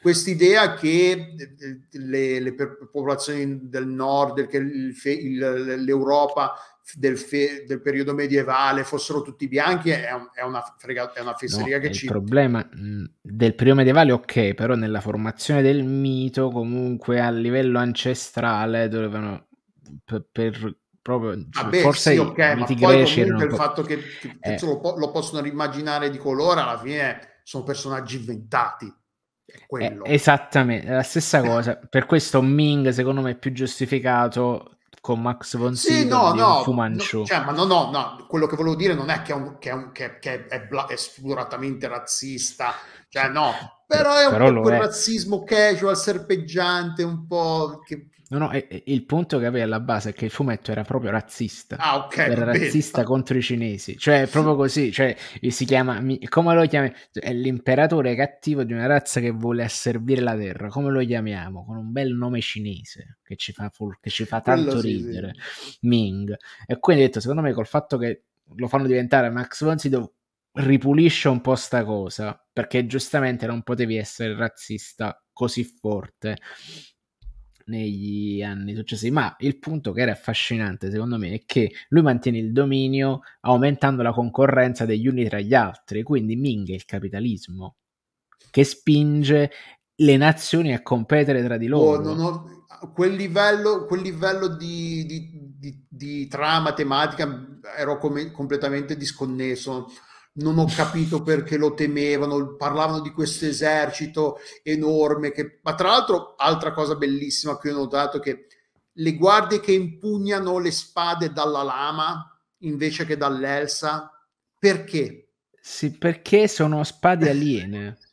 quest'idea che eh, eh, le, le popolazioni del nord, che il, l'Europa del, fe- del, periodo medievale fossero tutti bianchi è, un, è una, frega- è una fesseria no, che il ci... Il problema mm, del periodo medievale, ok, però nella formazione del mito comunque a livello ancestrale dovevano per... per proprio, Vabbè, ah, forse sì, okay, i miti greci erano... il po- fatto che, che eh. lo, po- lo possono rimmaginare di colore alla fine sono personaggi inventati È eh, esattamente, la stessa cosa. per questo Ming, secondo me, è più giustificato con Max von Sydow sì, no, no, Fumanchu. No, cioè, ma no, no, no, quello che volevo dire non è che è, un, che è, un, che, che è, bla, è spudoratamente razzista, cioè no, però è un però po' quel è. razzismo casual, serpeggiante, un po' che No, no, e, e il punto che avevi alla base è che il fumetto era proprio razzista. Ah, ok. Era razzista contro i cinesi. Cioè, è proprio così. Cioè, eh, si chiama. Come lo chiami? È l'imperatore cattivo di una razza che vuole asservire la terra. Come lo chiamiamo? Con un bel nome cinese che ci fa, che ci fa tanto sì, ridere. Sì. Ming. E quindi ho detto, secondo me, col fatto che lo fanno diventare Max von ripulisce un po' sta cosa perché giustamente non potevi essere razzista così forte negli anni successivi, ma il punto che era affascinante secondo me è che lui mantiene il dominio aumentando la concorrenza degli uni tra gli altri, quindi minga il capitalismo che spinge le nazioni a competere tra di oh, loro. Oh, ho, quel livello, quel livello di, di, di, di, trama tematica ero come, completamente disconnesso non ho capito perché lo temevano, parlavano di questo esercito enorme, che... ma tra l'altro altra cosa bellissima che ho notato è che le guardie che impugnano le spade dalla lama invece che dall'Elsa, perché? Sì, perché sono spade aliene.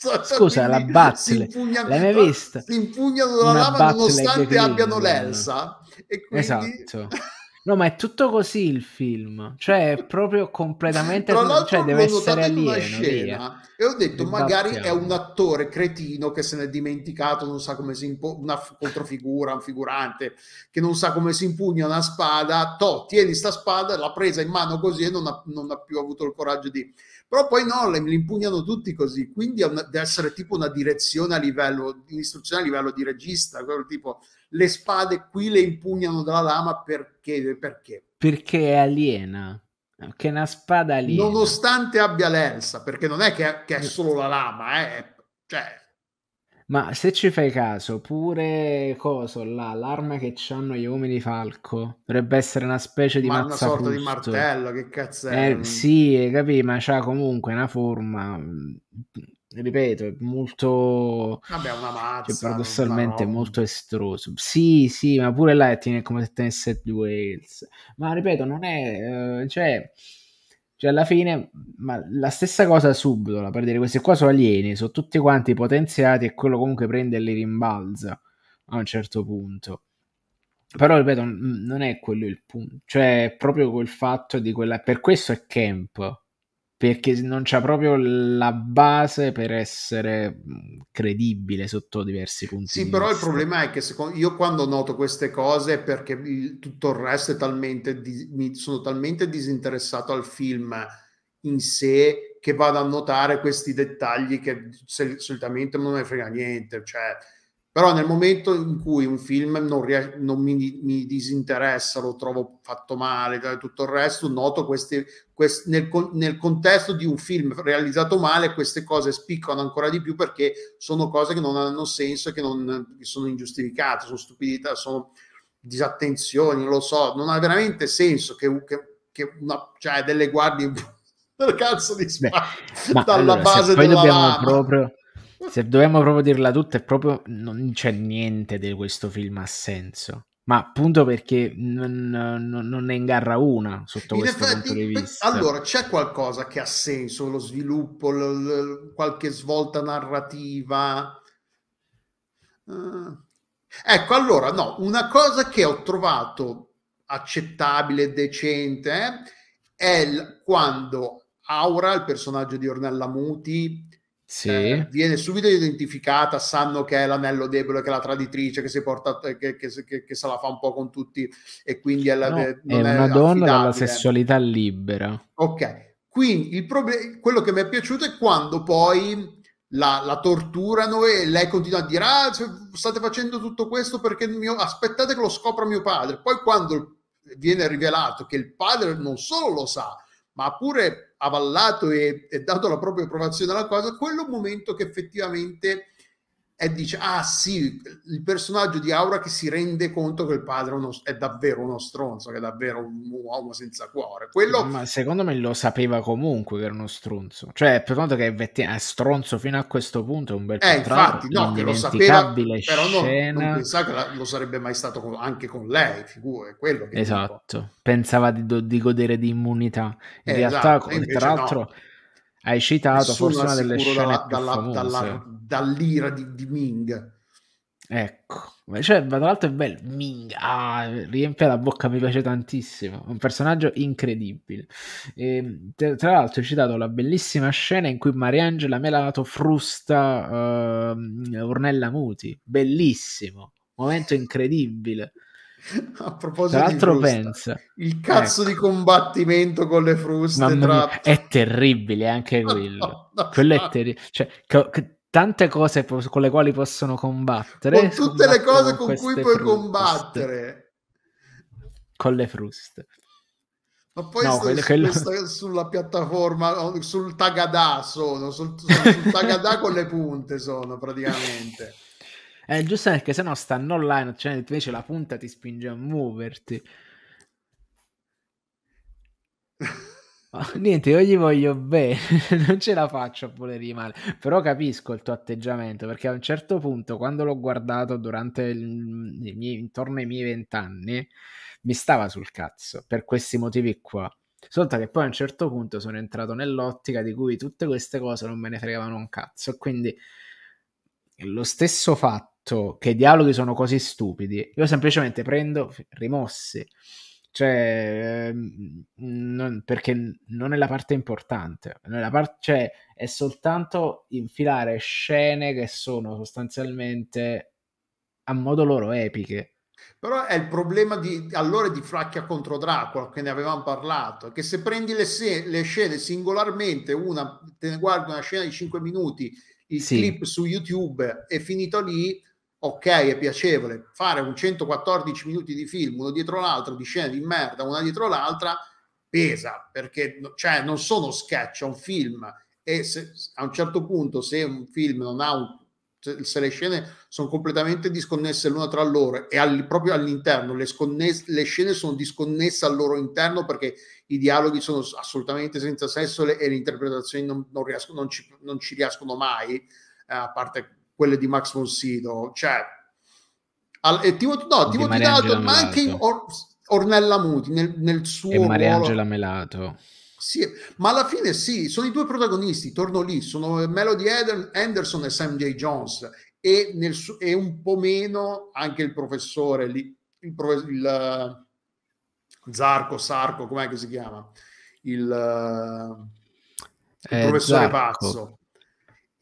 Scusa, la battle l'hai mai vista? Si impugnano la lama nonostante abbiano l'Elsa. E quindi... Esatto. No, ma è tutto così il film, cioè è proprio completamente Tra cioè, l'altro cioè, deve essere alieno, una scena, e ho detto Ridacchiamo. magari è un attore cretino che se n'è dimenticato, non sa come si impugna una f- controfigura, un figurante che non sa come si impugna una spada, to, tieni sta spada, l'ha presa in mano così e non ha, non ha più avuto il coraggio di però poi no, li, li impugnano tutti così, quindi una, deve essere tipo una direzione a livello, un'istruzione a livello di regista, tipo le spade qui le impugnano dalla lama perché? Perché, perché è aliena. Che è una spada aliena. Nonostante abbia l'elsa, perché non è che, che è solo la lama, eh. cioè, ma se ci fai caso, pure coso, là, l'arma che hanno gli uomini falco dovrebbe essere una specie di Ma una sorta di martello, che cazzo è? Eh, sì, capì, ma c'ha comunque una forma ripeto, molto Vabbè, una mazza, cioè, paradossalmente una molto estroso. Sì, sì, ma pure là è come se tenesse due Wales. Ma ripeto, non è eh, cioè cioè, alla fine, ma la stessa cosa subdola, per dire, questi qua sono alieni, sono tutti quanti potenziati e quello comunque prende e li rimbalza a un certo punto. Però, ripeto, non è quello il punto. Cioè, è proprio quel fatto di quella... Per questo è camp perché non c'è proprio la base per essere mm, credibile sotto diversi punti sì, di vista. Sì, però il problema è che secondo, io quando noto queste cose è perché il, tutto il resto è talmente di, mi sono talmente disinteressato al film in sé che vado a notare questi dettagli che se, solitamente non mi frega niente, cioè però nel momento in cui un film non, ries- non mi, mi, disinteressa, lo trovo fatto male, cioè tutto il resto, noto queste, quest- nel, nel, contesto di un film realizzato male queste cose spiccano ancora di più perché sono cose che non hanno senso, e che, non, che sono ingiustificate, sono stupidità, sono disattenzioni, lo so, non ha veramente senso che, che, che una, cioè delle guardie cazzo di spazio dalla allora, base della dobbiamo lama. proprio se dobbiamo proprio dirla tutta, è proprio non c'è niente di questo film a senso. Ma appunto perché non, non, non ne ingarra una sotto in questo effetti, punto di vista. Allora, c'è qualcosa che ha senso, lo sviluppo, l, l, qualche svolta narrativa. Uh, ecco, allora, no, una cosa che ho trovato accettabile, decente, eh, è l, quando Aura, il personaggio di Ornella Muti, eh, sì. Eh, viene subito identificata, sanno che è l'anello debole, che è la traditrice, che si porta, eh, che, che, che, che se la fa un po' con tutti e quindi è, la, no, è, è una donna della sessualità libera. Ok, quindi proble- quello che mi è piaciuto è quando poi la, la, torturano e lei continua a dire ah, state facendo tutto questo perché mio... aspettate che lo scopra mio padre. Poi quando viene rivelato che il padre non solo lo sa, ma ha pure avallato e, e dato la propria approvazione alla cosa, quello momento che effettivamente e dice, ah sì, il personaggio di Aura che si rende conto che il padre uno, è davvero uno stronzo, che è davvero un uomo senza cuore. Quello... Ma secondo me lo sapeva comunque che era uno stronzo. Cioè, per quanto che è, stronzo fino a questo punto, è un bel eh, infatti, no, che lo sapeva, però non, non pensava che lo sarebbe mai stato con, anche con lei, figure, quello Esatto, dico. pensava di, di, godere di immunità. In eh, realtà, esatto. tra l'altro... No hai citato forse una delle scene dalla, dalla, dalla, dall'ira di, di, Ming. Ecco, cioè, tra l'altro è bello, Ming, ah, riempie la bocca, mi piace tantissimo, un personaggio incredibile. Ehm, e, tra l'altro hai citato la bellissima scena in cui Mariangela Melato frusta uh, Ornella Muti, bellissimo, momento incredibile. A proposito tra l'altro frusta, pensa il cazzo ecco. di combattimento con le fruste tra... è terribile anche quello. No, no, quello no. è terribile. Cioè, tante cose con le quali possono combattere. Con tutte le cose con, con cui puoi fruste. combattere. Con le fruste. Ma poi no, quello, quello... sulla piattaforma, sul tagadà sono, sul, sul tagadà con le punte sono praticamente. È giusto perché se no stanno online, cioè invece la punta ti spinge a muoverti. Oh, niente, io gli voglio bene, non ce la faccio a volergli male, però capisco il tuo atteggiamento perché a un certo punto, quando l'ho guardato durante il, i miei, intorno ai miei vent'anni, mi stava sul cazzo per questi motivi qua. Soltanto che poi a un certo punto sono entrato nell'ottica di cui tutte queste cose non me ne fregavano un cazzo, quindi lo stesso fatto fatto che i dialoghi sono così stupidi, io semplicemente prendo rimossi, cioè, ehm, non, perché non è la parte importante, la part- cioè, è soltanto infilare scene che sono sostanzialmente a modo loro epiche. Però è il problema di allora di Fracchia contro Dracula, che ne avevamo parlato, che se prendi le, se- le scene singolarmente, una te ne guardi una scena di 5 minuti, il sì. clip su YouTube è finito lì, ok, è piacevole fare un 114 minuti di film, uno dietro l'altro, di scene di merda, una dietro l'altra, pesa, perché cioè, non sono sketch, è un film. E se, a un certo punto, se un film non ha un se le scene sono completamente disconnesse l'una tra loro e al, proprio all'interno, le, sconnesse, le, scene sono disconnesse al loro interno perché i dialoghi sono assolutamente senza senso e le, interpretazioni non, non, riescono, non, ci, non ci riescono mai, eh, a parte quelle di Max Monsido, cioè al, e Timothy, no, di Dalton, ma anche in Or, Ornella Muti nel, nel suo e Mariangela Melato. Sì, ma alla fine sì, sono i due protagonisti, torno lì, sono Melody Anderson e Sam J. Jones e, nel, e un po' meno anche il professore lì, il, il eh, Zarco, Sarco, com'è che si chiama? Il, eh, il eh, professore Zarco. pazzo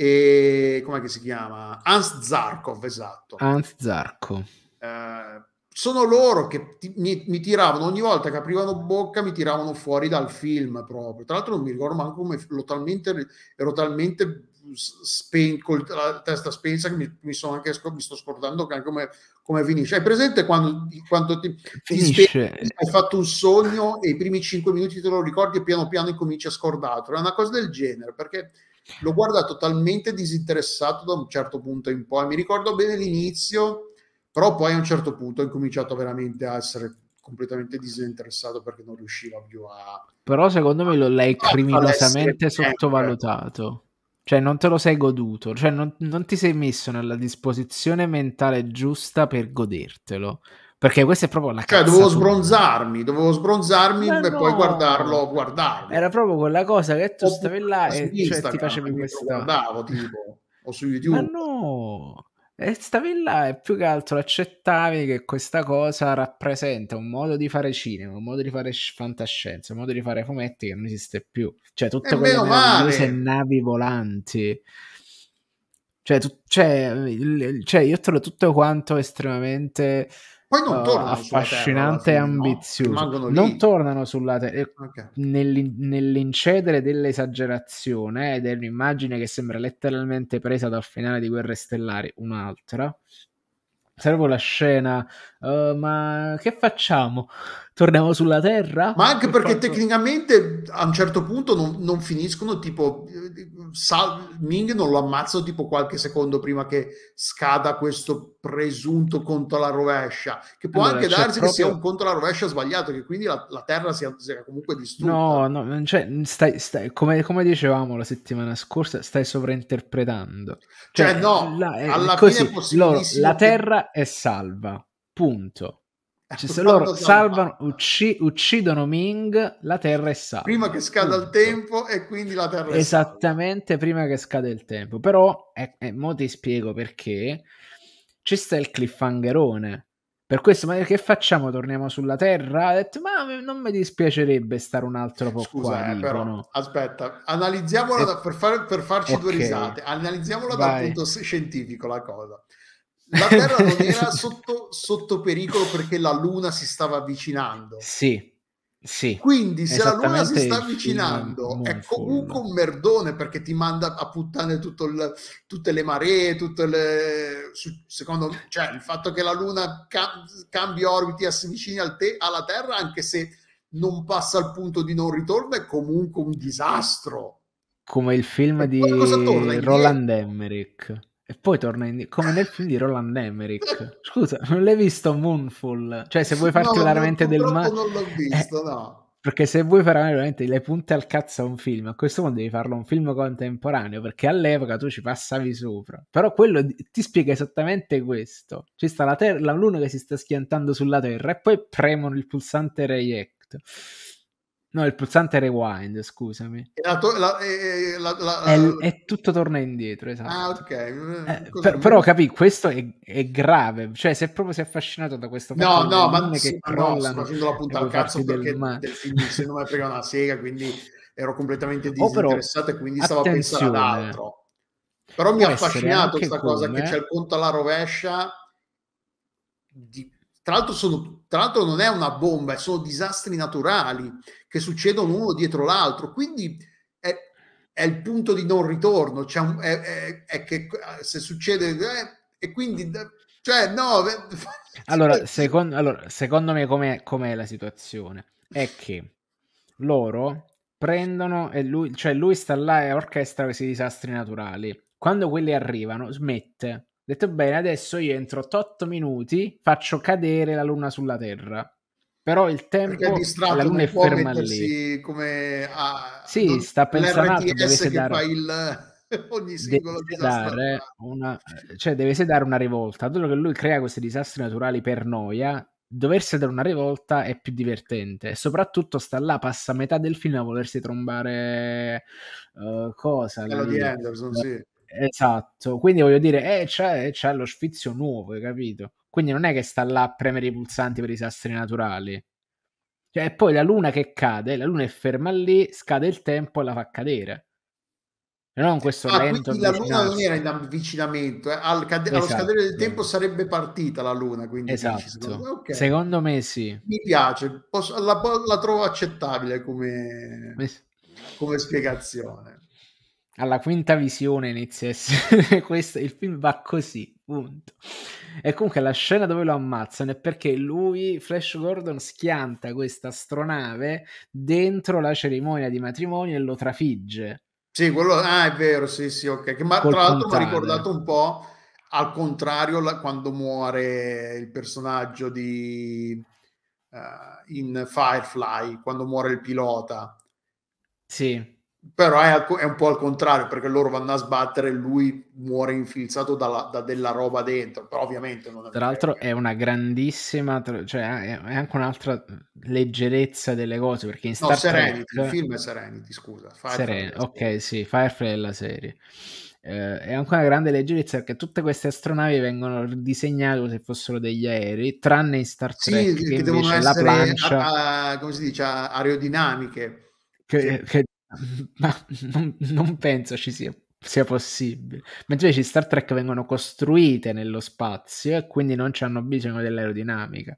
e come si chiama? Hans Zarkov, esatto. Hans Zarkov. Eh, sono loro che ti, mi, mi, tiravano ogni volta che aprivano bocca, mi tiravano fuori dal film proprio. Tra l'altro non mi ricordo manco come talmente, ero talmente spen- con la testa spensa che mi, mi, sono anche mi sto scordando anche come, come finisce. Hai presente quando, quando ti, finisce. ti spegni, hai fatto un sogno e i primi cinque minuti te lo ricordi e piano piano incominci a scordarlo? È una cosa del genere perché l'ho guardato talmente disinteressato da un certo punto in poi. Mi ricordo bene l'inizio, però poi a un certo punto ho incominciato veramente a essere completamente disinteressato perché non riuscivo più a... Però secondo me lo, l'hai criminosamente sottovalutato. Cioè non te lo sei goduto, cioè non, non ti sei messo nella disposizione mentale giusta per godertelo perché questa è proprio la cosa. cioè, dovevo sbronzarmi, dovevo sbronzarmi Ma per no. poi guardarlo, guardarlo. Era proprio quella cosa che tu o stavi là e cioè, ti facevi questa... guardavo tipo, o su YouTube. Ma no! E stavi là e più che altro accettavi che questa cosa rappresenta un modo di fare cinema, un modo di fare fantascienza, un modo di fare fumetti che non esiste più. Cioè, tutte e eh, quelle meravigliose navi volanti. Cioè, tu, cioè, il, cioè, io trovo tutto quanto estremamente poi non oh, tornano affascinante terra, e ambizioso. No? Non tornano sulla terra. Eh, okay. Nell'in- nell'incedere dell'esagerazione ed eh, è un'immagine che sembra letteralmente presa dal finale di Guerre Stellari, un'altra. Servo la scena, uh, ma che facciamo? torniamo sulla Terra. Ma anche per perché quanto... tecnicamente a un certo punto non, non finiscono, tipo Sal- Ming non lo ammazzano tipo qualche secondo prima che scada questo presunto conto alla rovescia, che può allora, anche darsi proprio... che sia un conto alla rovescia sbagliato, che quindi la, la Terra sia, sia, comunque distrutta. No, no, cioè, stai, stai, come, come, dicevamo la settimana scorsa, stai sovrainterpretando. Cioè, cioè no, la, è, eh, alla così, fine è possibilissimo loro, La Terra che... è salva, punto cioè, se loro salvano, ucci- uccidono Ming, la Terra è salva. Prima che scada tutto. il tempo e quindi la Terra è Esattamente, prima che scada il tempo. Però, eh, eh, mo ti spiego perché, ci sta il cliffhangerone. Per questo, ma che facciamo? Torniamo sulla Terra? Ha detto, ma non mi dispiacerebbe stare un altro po' Scusa, qua. Eh, però, no. aspetta, analizziamola da, per, fare, per, farci okay. due risate. Analizziamola Vai. dal punto scientifico la cosa la Terra non era sotto, sotto, pericolo perché la Luna si stava avvicinando. Sì. Sì, Quindi se la Luna si sta avvicinando è comunque un merdone perché ti manda a puttane il, tutte le maree, tutte le... Secondo me, cioè il fatto che la Luna ca- cambi orbiti e si avvicini al te- alla Terra anche se non passa al punto di non ritorno è comunque un disastro. Come il film e di Roland Emmerich e poi torna indietro come nel film di Roland Emmerich. Scusa, non l'hai visto Moonfall? Cioè, se vuoi farti no, veramente del male... non l'ho eh, visto, eh, no. Perché se vuoi fare veramente le punte al cazzo a un film, a questo punto devi farlo un film contemporaneo, perché all'epoca tu ci passavi sopra. Però quello ti spiega esattamente questo. Ci sta la, ter- la luna che si sta schiantando sulla Terra e poi premono il pulsante React. No, il pulsante rewind, scusami. La to- la, eh, la, è, è, tutto torna indietro, esatto. Ah, ok. Eh, mm, per, però capì, questo è, è, grave, cioè se proprio è affascinato da questo No, no, ma sì, che ma crollano, no, sto la punta al cazzo perché del, del film se non mi frega una sega, quindi ero completamente disinteressato oh, però, e quindi stavo attenzione. pensando ad altro. Però Può mi ha affascinato questa come... cosa che c'è il punto alla rovescia di tra l'altro, sono, tra l'altro non è una bomba, eh, sono disastri naturali che succedono uno dietro l'altro, quindi è, è il punto di non ritorno, cioè è, è, è, che eh, se succede... Eh, e quindi... Eh, cioè, no... Allora, secondo, allora, secondo me com'è, com'è la situazione? È che loro prendono e lui, cioè lui sta là e orchestra questi disastri naturali. Quando quelli arrivano, smette detto bene, adesso io entro 8 minuti faccio cadere la luna sulla Terra. Però il tempo distratto, la luna è ferma lì. Come a, sì, non, sta pensando che dare... fa il ogni singolo deve dare una, cioè deve sedare una rivolta. Dato che lui crea questi disastri naturali per noia, Doversi dare una rivolta è più divertente. E soprattutto sta là, passa metà del film a volersi trombare uh, cosa. Quello Anderson, sì Esatto, quindi voglio dire, eh, c'è, eh, c'è lo sfizio nuovo, hai capito? Quindi non è che sta là a premere i pulsanti per i disastri naturali. Cioè, e poi la luna che cade, la luna è ferma lì, scade il tempo e la fa cadere. E non eh, questo ah, lento la luna non era in avvicinamento, eh? Al cade- esatto. allo scadere del tempo sarebbe partita la luna, quindi esatto. secondo, me, okay. secondo me sì. Mi piace, posso, la, la, trovo accettabile come, come spiegazione alla quinta visione inizia a essere questo, il film va così, punto. E comunque la scena dove lo ammazzano è perché lui, Flash Gordon, schianta questa astronave dentro la cerimonia di matrimonio e lo trafigge. Sì, quello, ah, è vero, sì, sì, ok. Che, ma tra l'altro mi ha ricordato un po' al contrario la, quando muore il personaggio di uh, in Firefly, quando muore il pilota. Sì però è, è, un po' al contrario perché loro vanno a sbattere e lui muore infilzato dalla, da della roba dentro però ovviamente non è tra l'altro è una grandissima cioè è anche un'altra leggerezza delle cose perché in Star no, Serenity, Trek... il eh, film è Serenity scusa Seren- ok sì Firefly è la serie eh, è anche una grande leggerezza perché tutte queste astronavi vengono disegnate come se fossero degli aerei tranne in Star Trek sì, che, che devono essere la plancia... a, a, come si dice aerodinamiche che, che Ma non, non penso ci sia, sia possibile. Mentre invece Star Trek vengono costruite nello spazio e quindi non hanno bisogno dell'aerodinamica.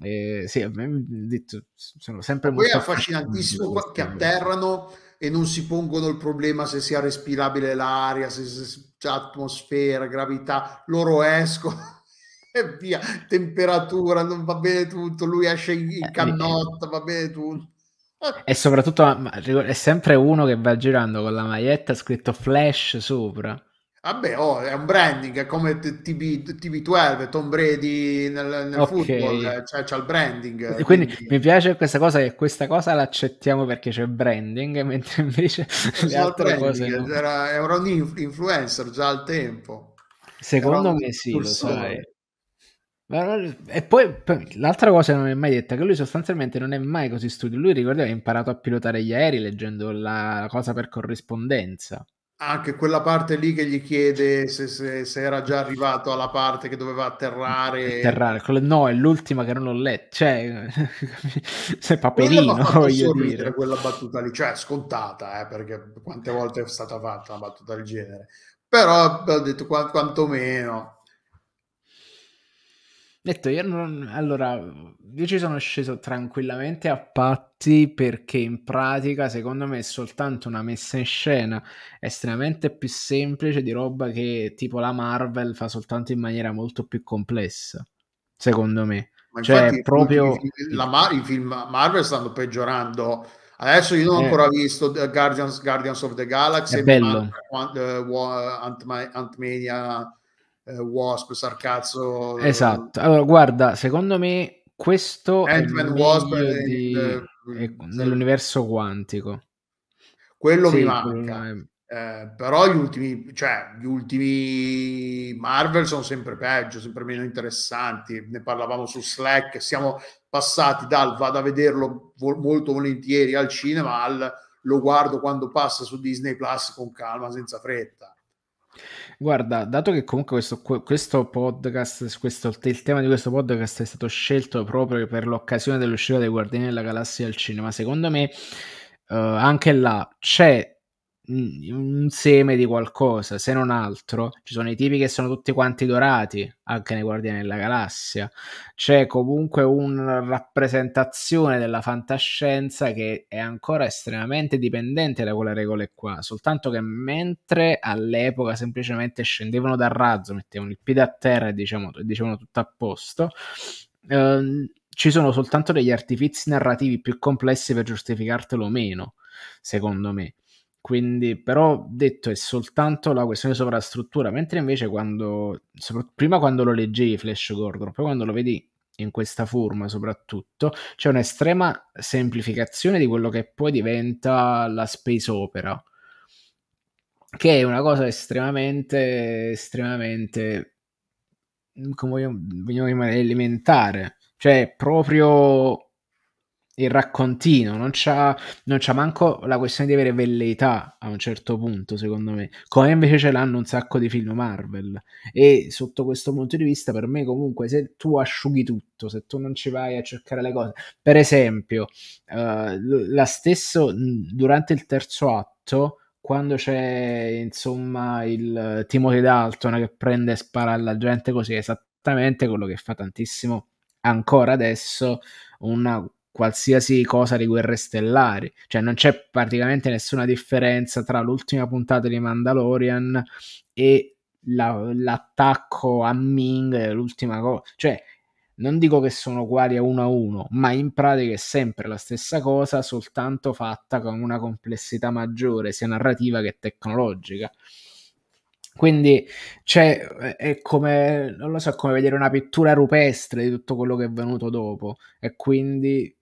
Eh, sì, mm, detto, sono sempre Poi molto è affascinantissimo che storia. atterrano e non si pongono il problema se sia respirabile l'aria, se, se c'è atmosfera, gravità, loro escono e via, temperatura, non va bene tutto, lui esce in, in eh, cannotta, va bene tutto. E soprattutto è sempre uno che va girando con la maglietta scritto Flash sopra. Vabbè, oh, è un branding, è come TB, 12 Tom Brady nel, nel okay. football, cioè, eh, c'è il branding. Quindi, quindi, mi piace questa cosa, che questa cosa l'accettiamo perché c'è branding, mentre invece esatto, le altre cose no. era, era, un influencer già al tempo. Secondo me sì, lo sai. E poi, l'altra cosa non è mai detta, che lui sostanzialmente non è mai così studio. Lui ricordava che ha imparato a pilotare gli aerei leggendo la cosa per corrispondenza. Anche quella parte lì che gli chiede se, se, se era già arrivato alla parte che doveva atterrare. Atterrare, no, è l'ultima che non l'ho letta. Cioè, sei paperino. Voglio dire. quella battuta lì, cioè scontata, eh, perché quante volte è stata fatta una battuta del genere. Però ho detto quantomeno Detto, io non... Allora, io ci sono sceso tranquillamente a patti perché in pratica secondo me è soltanto una messa in scena estremamente più semplice di roba che tipo la Marvel fa soltanto in maniera molto più complessa, secondo me. Ma cioè, proprio... I film, Mar- film Marvel stanno peggiorando. Adesso io non ho eh. ancora visto eh, Guardians, Guardians, of the Galaxy, è bello. Ant- Ant- Ant- Ant-Mania eh, Wasp, Sarcazzo. Esatto. Allora, guarda, secondo me questo Ant-Man è Wasp è di... Eh, mm, nell'universo quantico. Quello sì, mi manca. Eh, però gli ultimi, cioè, gli ultimi Marvel sono sempre peggio, sempre meno interessanti. Ne parlavamo su Slack. Siamo passati dal vado a vederlo vol- molto volentieri al cinema al lo guardo quando passa su Disney Plus con calma, senza fretta. Guarda, dato che comunque questo, questo podcast, questo, il tema di questo podcast è stato scelto proprio per l'occasione dell'uscita dei Guardiani della Galassia al cinema, secondo me eh, anche là c'è un seme di qualcosa, se non altro. Ci sono i tipi che sono tutti quanti dorati, anche nei Guardiani della Galassia. C'è comunque una rappresentazione della fantascienza che è ancora estremamente dipendente da quelle regole qua. Soltanto che mentre all'epoca semplicemente scendevano dal razzo, mettevano il piede a terra e dicevano, dicevano tutto a posto. Ehm, ci sono soltanto degli artifici narrativi più complessi per giustificartelo meno, secondo me. Quindi, però, detto è soltanto la questione di sovrastruttura, mentre invece quando, prima quando lo leggevi Flash Gordon, poi quando lo vedi in questa forma soprattutto, c'è un'estrema semplificazione di quello che poi diventa la space opera, che è una cosa estremamente, estremamente, come vogliamo, rimanere elementare, cioè proprio il raccontino, non c'ha, non c'ha manco la questione di avere velleità a un certo punto, secondo me, come invece ce l'hanno un sacco di film Marvel. E sotto questo punto di vista, per me comunque, se tu asciughi tutto, se tu non ci vai a cercare le cose, per esempio, eh, la stesso durante il terzo atto, quando c'è insomma il Timothy Dalton che prende e spara alla gente così, esattamente quello che fa tantissimo ancora adesso una qualsiasi cosa di guerre stellari, cioè non c'è praticamente nessuna differenza tra l'ultima puntata di Mandalorian e la, l'attacco a Ming, l'ultima cosa, cioè non dico che sono uguali a uno a uno, ma in pratica è sempre la stessa cosa, soltanto fatta con una complessità maggiore, sia narrativa che tecnologica. Quindi cioè, è come, non lo so, come vedere una pittura rupestre di tutto quello che è venuto dopo e quindi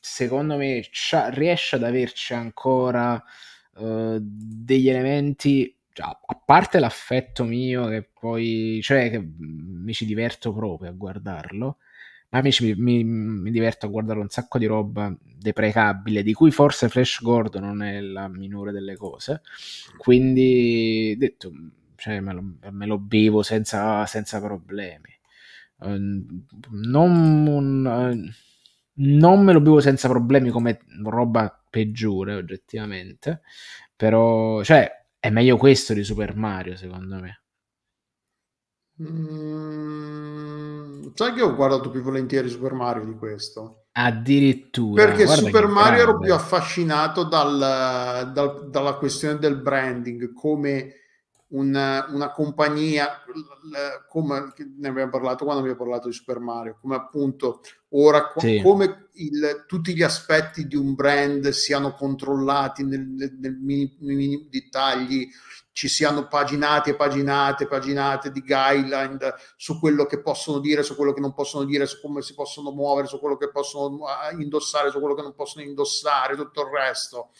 secondo me riesce ad averci ancora uh, degli elementi a parte l'affetto mio che poi cioè che mm, mi ci diverto proprio a guardarlo ma mi, mi, mi diverto a guardare un sacco di roba deprecabile di cui forse Flash Gordon non è la minore delle cose quindi detto cioè, me, lo, me lo bevo senza, senza problemi uh, non un, uh, non me lo bevo senza problemi come roba peggiore oggettivamente, però cioè è meglio questo di Super Mario secondo me. Mm, sai che ho guardato più volentieri Super Mario di questo? Addirittura. Perché Super Mario grande. ero più affascinato dal, dal, dalla questione del branding, come una, una compagnia, come ne abbiamo parlato quando abbiamo parlato di Super Mario, come appunto ora, sì. come il, tutti gli aspetti di un brand siano controllati nel, nel, nel minimo mini dettagli, ci siano paginate e paginate paginate di guideline su quello che possono dire, su quello che non possono dire, su come si possono muovere, su quello che possono indossare, su quello che non possono indossare, tutto il resto.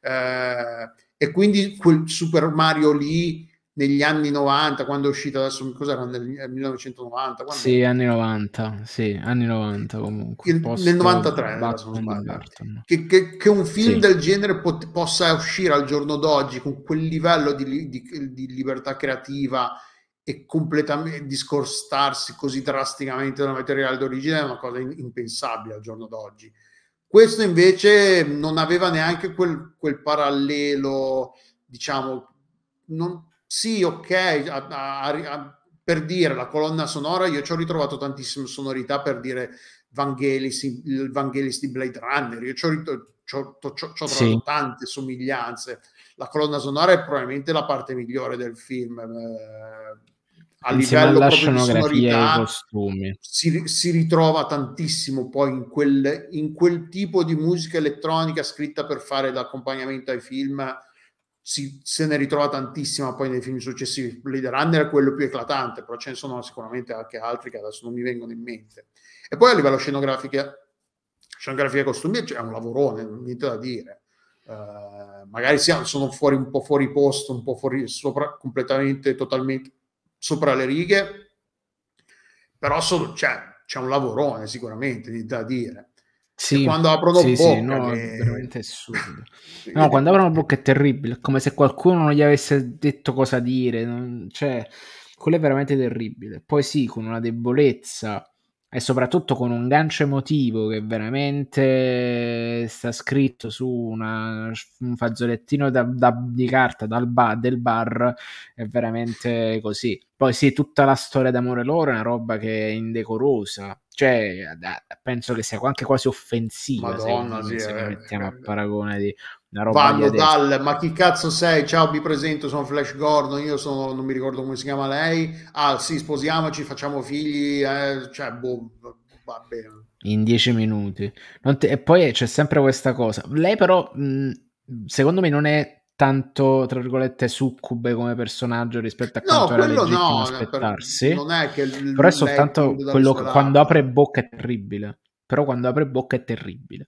Eh, e quindi quel Super Mario lì negli anni 90, quando è uscita adesso, cos'era nel 1990? Eh, quando... Sì, anni 90, sì, anni 90 comunque. Il, nel 93, Batman, che, che, che, un film sì. del genere pot- possa uscire al giorno d'oggi con quel livello di, di, di libertà creativa e completamente discostarsi così drasticamente dal materiale d'origine è una cosa in, impensabile al giorno d'oggi. Questo invece non aveva neanche quel, quel parallelo, diciamo, non, sì, ok, a, a, a, per dire la colonna sonora, io ci ho ritrovato tantissime sonorità per dire Vangelis, il Vangelis di Blade Runner, io ci ho, trovato sì. tante somiglianze. La colonna sonora è probabilmente la parte migliore del film. Eh, a livello proprio di sonorità si, si, ritrova tantissimo poi in quel, in quel tipo di musica elettronica scritta per fare l'accompagnamento ai film si, se ne ritrova tantissima poi nei film successivi. Blade Runner è quello più eclatante, però ce ne sono sicuramente anche altri che adesso non mi vengono in mente. E poi a livello scenografica, scenografica e costumi cioè, è un lavorone, niente da dire. Uh, magari siamo, sono fuori, un po' fuori posto, un po' fuori, sopra, completamente, totalmente sopra le righe, però sono, cioè, c'è un lavorone sicuramente, niente da dire. Sì, quando aprono sì, bocca. Sì, no, che... veramente assurdo. No, quando aprono bocca è terribile, come se qualcuno non gli avesse detto cosa dire, non... cioè, quello è veramente terribile. Poi sì, con una debolezza e soprattutto con un gancio emotivo che veramente sta scritto su una, un fazzolettino da, da, di carta bar, del bar, è veramente così. Poi sì, tutta la storia d'amore loro è una roba che è indecorosa, cioè, penso che sia anche quasi offensiva Madonna, sì, se eh, mettiamo eh, a eh. paragone di una roba vanno dal ma chi cazzo sei? Ciao, mi presento, sono Flash Gordon, io sono non mi ricordo come si chiama lei. Ah, sì, sposiamoci, facciamo figli, eh, cioè, boh, va bene. In dieci minuti. Te, e poi c'è sempre questa cosa. Lei però mh, secondo me non è tanto, tra virgolette, succube come personaggio rispetto a quanto era legittimo no, eh, aspettarsi. Non è che Però è soltanto quello che quando apre bocca è terribile. Però quando apre bocca è terribile.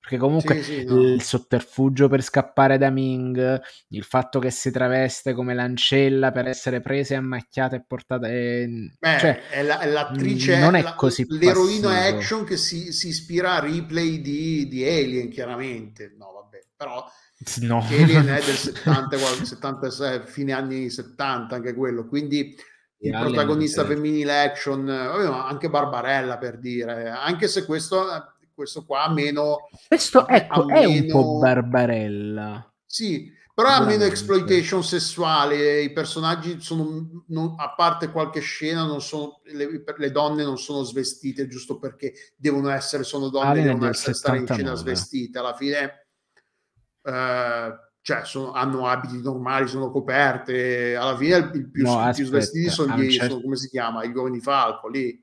Perché comunque sì, sì, no. il sotterfugio per scappare da Ming, il fatto che si traveste come l'ancella per essere presa e ammacchiata e portata... E... Eh, Beh, cioè, è, la, è l'attrice... Non è la, così L'eroina passivo. action che si, si, ispira a replay di, di Alien, chiaramente. No, vabbè. Però No. Alien è del 70, 76, fine anni 70, anche quello. Quindi il Alien, protagonista certo. femminile action, anche Barbarella per dire, anche se questo, questo qua ha meno... Questo ecco, meno, è un po' Barbarella. Sì, però ha meno exploitation sessuale, i personaggi sono, non, a parte qualche scena, non sono, le, le, donne non sono svestite giusto perché devono essere, sono donne, Alien ah, devono essere stare in scena svestite, alla fine eh, cioè sono, hanno abiti normali, sono coperte, alla fine il, più, no, più vestiti sono gli, certo... sono, come si chiama, i giovani falco lì.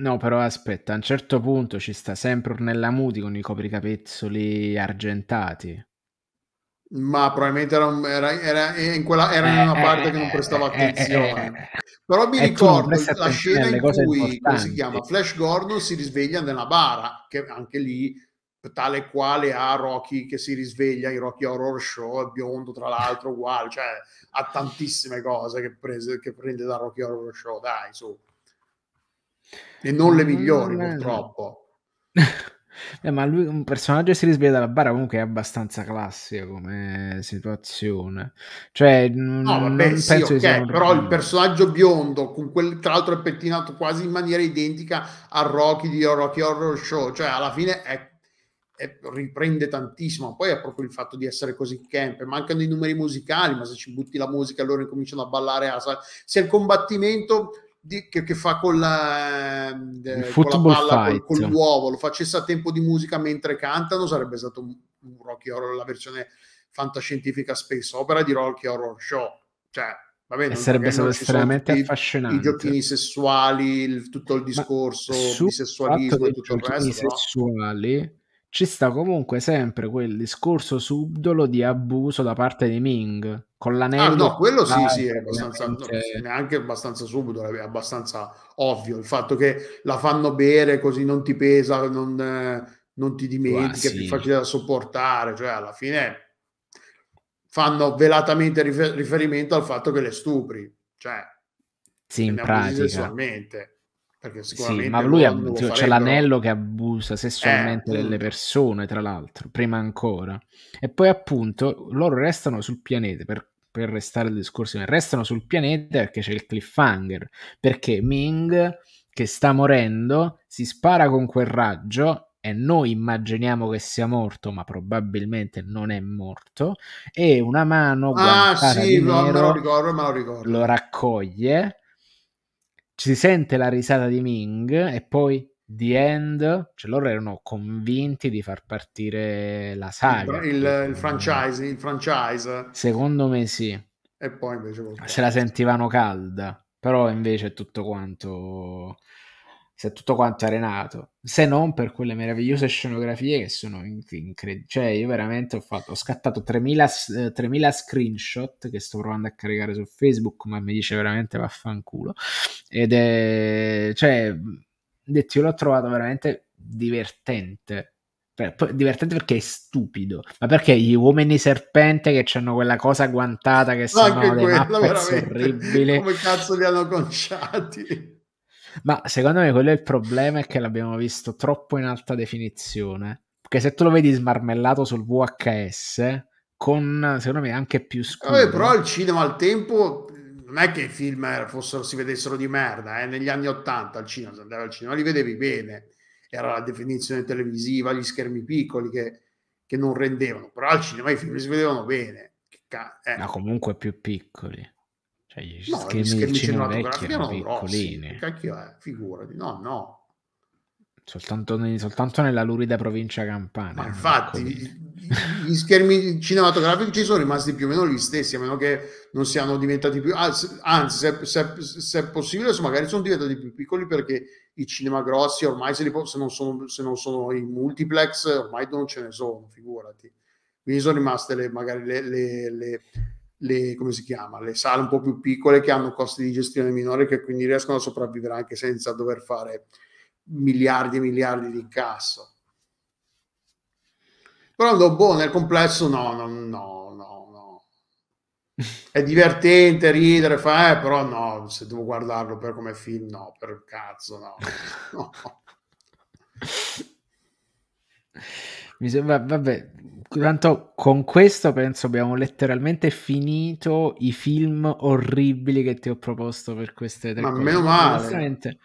No, però aspetta, a un certo punto ci sta sempre Ornella Muti con i copricapezzoli argentati. Ma probabilmente era, era, era, in, quella, era eh, in, una eh, parte eh, che non eh, prestava eh, attenzione. Però mi ricordo la scena in cui si chiama Flash Gordon si risveglia nella bara, che anche lì tale quale a Rocky che si risveglia in Rocky Horror Show, è biondo tra l'altro, uguale, cioè ha tantissime cose che, prese, che prende da Rocky Horror Show, dai, su. E non le migliori, mm-hmm. purtroppo. Eh, ma lui, un personaggio che si risveglia dalla bara comunque è abbastanza classico come situazione. Cioè, n- no, vabbè, sì, okay, però il personaggio biondo, con quel, tra l'altro è pettinato quasi in maniera identica a Rocky di Rocky Horror Show, cioè alla fine è riprende tantissimo. Poi è proprio il fatto di essere così camp. Mancano i numeri musicali, ma se ci butti la musica allora incominciano a ballare. A se il combattimento di, che, che, fa con la, eh, con la palla, fight. con, l'uovo, lo facesse a tempo di musica mentre cantano, sarebbe stato un, un Rocky Horror, la versione fantascientifica space opera di Rocky Horror Show. Cioè, va Bene, sarebbe stato estremamente affascinante. I giochini sessuali, il, tutto il discorso di sessualismo e tutto il resto. I sessuali, ci sta comunque sempre quel discorso subdolo di abuso da parte di Ming con l'anello. Ah, no, quello sì, sì, è abbastanza, no, neanche abbastanza subdolo, è abbastanza ovvio il fatto che la fanno bere così non ti pesa, non, non ti dimentichi, è più facile da sopportare, cioè alla fine fanno velatamente rifer- riferimento al fatto che le stupri, cioè sì, in pratica. Perché sicuramente sì, ma lui ha, farebbero... c'è l'anello che abusa sessualmente eh, delle mm. persone, tra l'altro, prima ancora. E poi appunto loro restano sul pianeta per, per restare al discorso, restano sul pianeta perché c'è il cliffhanger, perché Ming che sta morendo si spara con quel raggio e noi immaginiamo che sia morto, ma probabilmente non è morto, e una mano ah, sì, lo, me lo, ricordo, me lo, lo raccoglie ci si sente la risata di Ming e poi The End, cioè loro erano convinti di far partire la saga. Il, il, il franchise, il franchise. Secondo me sì. E poi invece... Se la sentivano calda, però invece tutto quanto se tutto quanto è arenato, se non per quelle meravigliose scenografie che sono incredibili. Cioè, io veramente ho, fatto, ho scattato 3000, 3000, eh, screenshot che sto provando a caricare su Facebook, ma mi dice veramente vaffanculo. Ed è, cioè, detto, io l'ho trovato veramente divertente. Divertente perché è stupido, ma perché gli uomini serpente che hanno quella cosa guantata che sono dei mappe orribili, come cazzo li hanno conciati? Ma secondo me quello è il problema, è che l'abbiamo visto troppo in alta definizione. Perché se tu lo vedi smarmellato sul VHS, con secondo me anche più eh, scuro. Vabbè, però il cinema al tempo non è che i film fossero, si vedessero di merda, eh? negli anni Ottanta al cinema, se andavi al cinema li vedevi bene, era la definizione televisiva, gli schermi piccoli che, che non rendevano, però al cinema i film si vedevano bene. Che ca- eh. Ma comunque più piccoli. Cioè, gli no, schermi, schermi cinematografici erano piccolini. Cacchio, eh, figurati. No, no. Soltanto, ne, soltanto, nella lurida provincia campana. Ma infatti, gli, schermi cinematografici sono rimasti più o meno gli stessi, a meno che non siano diventati più... Ah, anzi, se, se, se è possibile, magari sono diventati più piccoli perché i cinema grossi ormai, se, po- se non, sono, non sono i multiplex, ormai non ce ne sono, figurati. Quindi sono rimaste le, magari le, le, le le, come si chiama, le sale un po' più piccole che hanno costi di gestione minore che quindi riescono a sopravvivere anche senza dover fare miliardi e miliardi di incasso. Però boh, nel complesso no, no, no, no, no. È divertente ridere, fa, eh, però no, se devo guardarlo per come film, no, per cazzo, no. no. Mi sembra, vabbè, Tanto con questo penso abbiamo letteralmente finito i film orribili che ti ho proposto per queste tre Ma cose. meno male.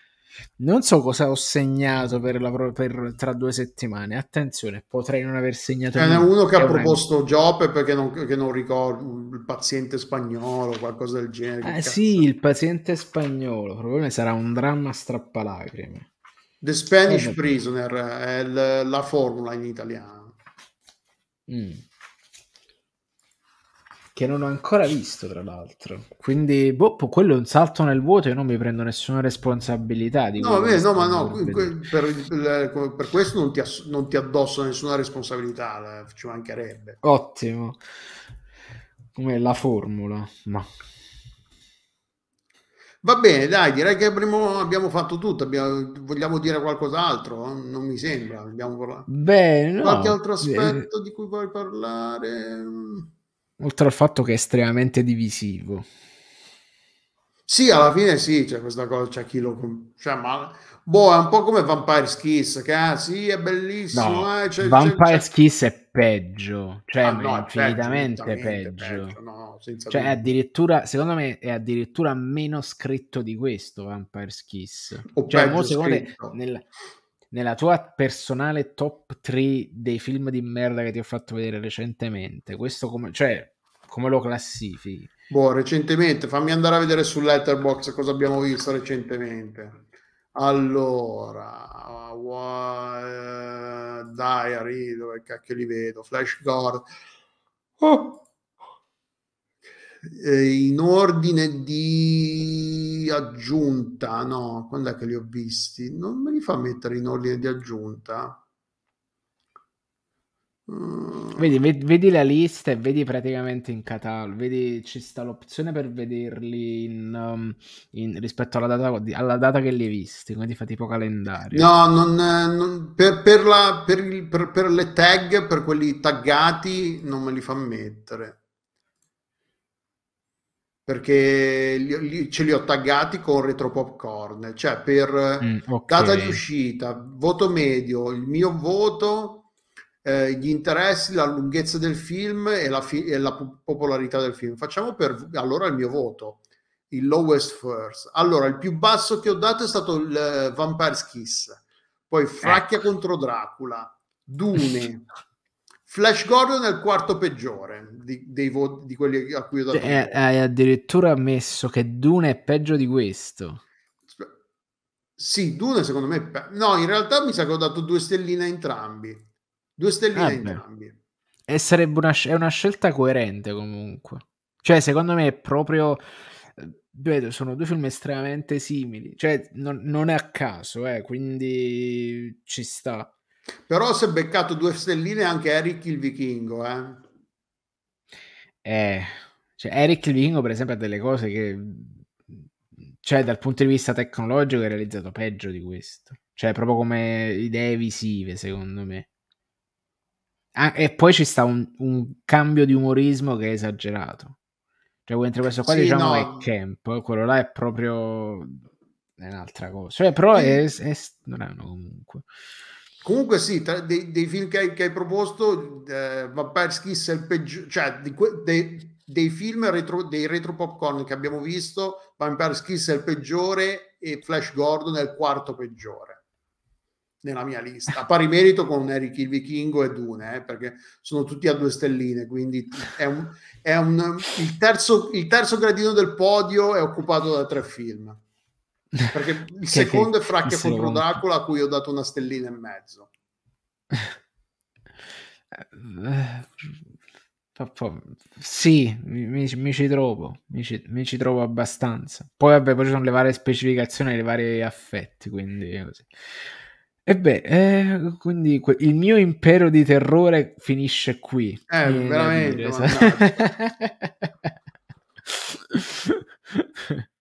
Non so cosa ho segnato per, la, per, tra due settimane. Attenzione, potrei non aver segnato. C'è uno che ha proposto Job perché non, non, ricordo il paziente spagnolo, qualcosa del genere. Eh sì, il paziente spagnolo. Probabilmente sarà un dramma strappalacrime. The Spanish eh, Prisoner è l- la formula in italiano. Mm. Che non ho ancora visto, tra l'altro. Quindi, boh, quello è un salto nel vuoto. Io non mi prendo nessuna responsabilità. Di no, beh, no ma no, per, eh, per, questo non ti, ass- non ti addosso nessuna responsabilità. Eh, ci mancherebbe. Ottimo. Come la formula, ma. No. Va bene, dai, direi che abbiamo, abbiamo fatto tutto. Abbiamo, vogliamo dire qualcos'altro? Non mi sembra. Abbiamo parlato. Beh, no, Qualche altro eh, aspetto eh, di cui vuoi parlare? Oltre al fatto che è estremamente divisivo. Sì, alla fine sì, c'è questa cosa, c'è chi lo... Cioè, ma Boh, è un po' come Vampire's Kiss, che ah, sì, è bellissimo. No, eh, c'è, Vampire's Kiss è peggio, cioè ah, no, infinitamente peggio. peggio. No, cioè, addirittura, secondo me, è addirittura meno scritto di questo Vampire's Kiss. O cioè, mo, secondo me, nella, nella, tua personale top 3 dei film di merda che ti ho fatto vedere recentemente, questo come, cioè, come lo classifichi? Boh, recentemente, fammi andare a vedere su Letterboxd cosa abbiamo visto recentemente. Allora, uh, eh, Diary, dove cacchio li vedo, Flash Guard. Oh. Eh, in ordine di aggiunta, no, quando è che li ho visti? Non me li fa mettere in ordine di aggiunta. Mm. Vedi, vedi, vedi, la lista e vedi praticamente in catalogo, vedi ci sta l'opzione per vederli in, um, in, rispetto alla data, alla data, che li hai visti, quindi fa tipo calendario. No, non, non, per, per, la, per, il, per, le tag, per quelli taggati non me li fa mettere. Perché li, li, ce li ho taggati con retro popcorn, cioè per mm, okay. data di uscita, voto medio, il mio voto eh, gli interessi, la lunghezza del film e la, fi- e la popolarità del film. Facciamo per allora il mio voto, il lowest first. Allora, il più basso che ho dato è stato il uh, Vampire's Kiss, poi eh. Fracchia eh. contro Dracula, Dune. Flash Gordon è il quarto peggiore di, dei voti, di quelli a cui ho dato. Cioè, hai addirittura ammesso che Dune è peggio di questo. Sì, Dune secondo me... Pe- no, in realtà mi sa che ho dato due stelline a entrambi. Due stelline ah, entrambi. E sarebbe una, è una scelta coerente comunque. Cioè, secondo me è proprio... Eh, vedo, sono due film estremamente simili, cioè non, non è a caso, eh, quindi ci sta. Però si è beccato due stelline anche Eric il Vichingo, eh. eh cioè, Eric il Vichingo, per esempio, ha delle cose che, cioè, dal punto di vista tecnologico è realizzato peggio di questo. Cioè, proprio come idee visive, secondo me. Ah, e poi ci sta un, un, cambio di umorismo che è esagerato. Cioè, mentre questo qua sì, diciamo no. è camp, quello là è proprio è un'altra cosa. Cioè, però è, è, non comunque. Comunque sì, tra, dei, dei, film che hai, che hai proposto, eh, Vampire's Kiss è il peggio, cioè di que- dei, dei, film retro, dei retro popcorn che abbiamo visto, Vampire's Kiss è il peggiore e Flash Gordon è il quarto peggiore nella mia lista, a pari merito con Eric il Vichingo e Dune, eh, perché sono tutti a due stelline, quindi è un, è un, il, terzo, il terzo gradino del podio è occupato da tre film, perché il secondo è Fracchia contro Dracula, a cui ho dato una stellina e mezzo. Eh, sì, mi, mi, ci trovo, mi ci, mi ci, trovo abbastanza. Poi vabbè, poi ci sono le varie specificazioni, le varie affetti, quindi così. E beh, eh, quindi que- il mio impero di terrore finisce qui. Eh, Viene veramente. Dire, esatto.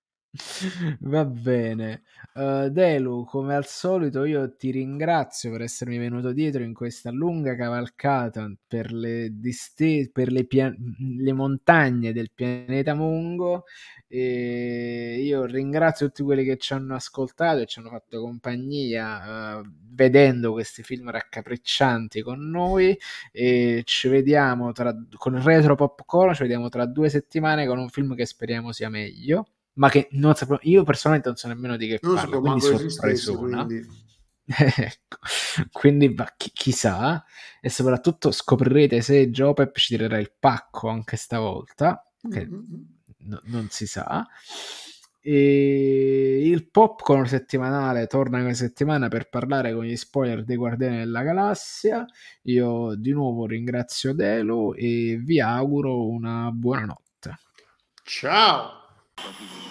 Va bene. Uh, Delu, come al solito, io ti ringrazio per essermi venuto dietro in questa lunga cavalcata per le, diste- per le, pia- le montagne del pianeta Mungo. E io ringrazio tutti quelli che ci hanno ascoltato e ci hanno fatto compagnia uh, vedendo questi film raccapriccianti con noi. E ci vediamo tra- con il retro popcorn. Ci vediamo tra due settimane con un film che speriamo sia meglio ma che non sapevo, io personalmente non so nemmeno di che non parlo, quindi sorpreso quindi. ecco, quindi bah, chi, chissà, e soprattutto scoprirete se Joe ci tirerà il pacco anche stavolta, che mm-hmm. no, non si sa. E il popcorn settimanale torna questa settimana per parlare con gli spoiler dei Guardiani della Galassia. Io di nuovo ringrazio Delu e vi auguro una buona notte. Ciao! Gracias.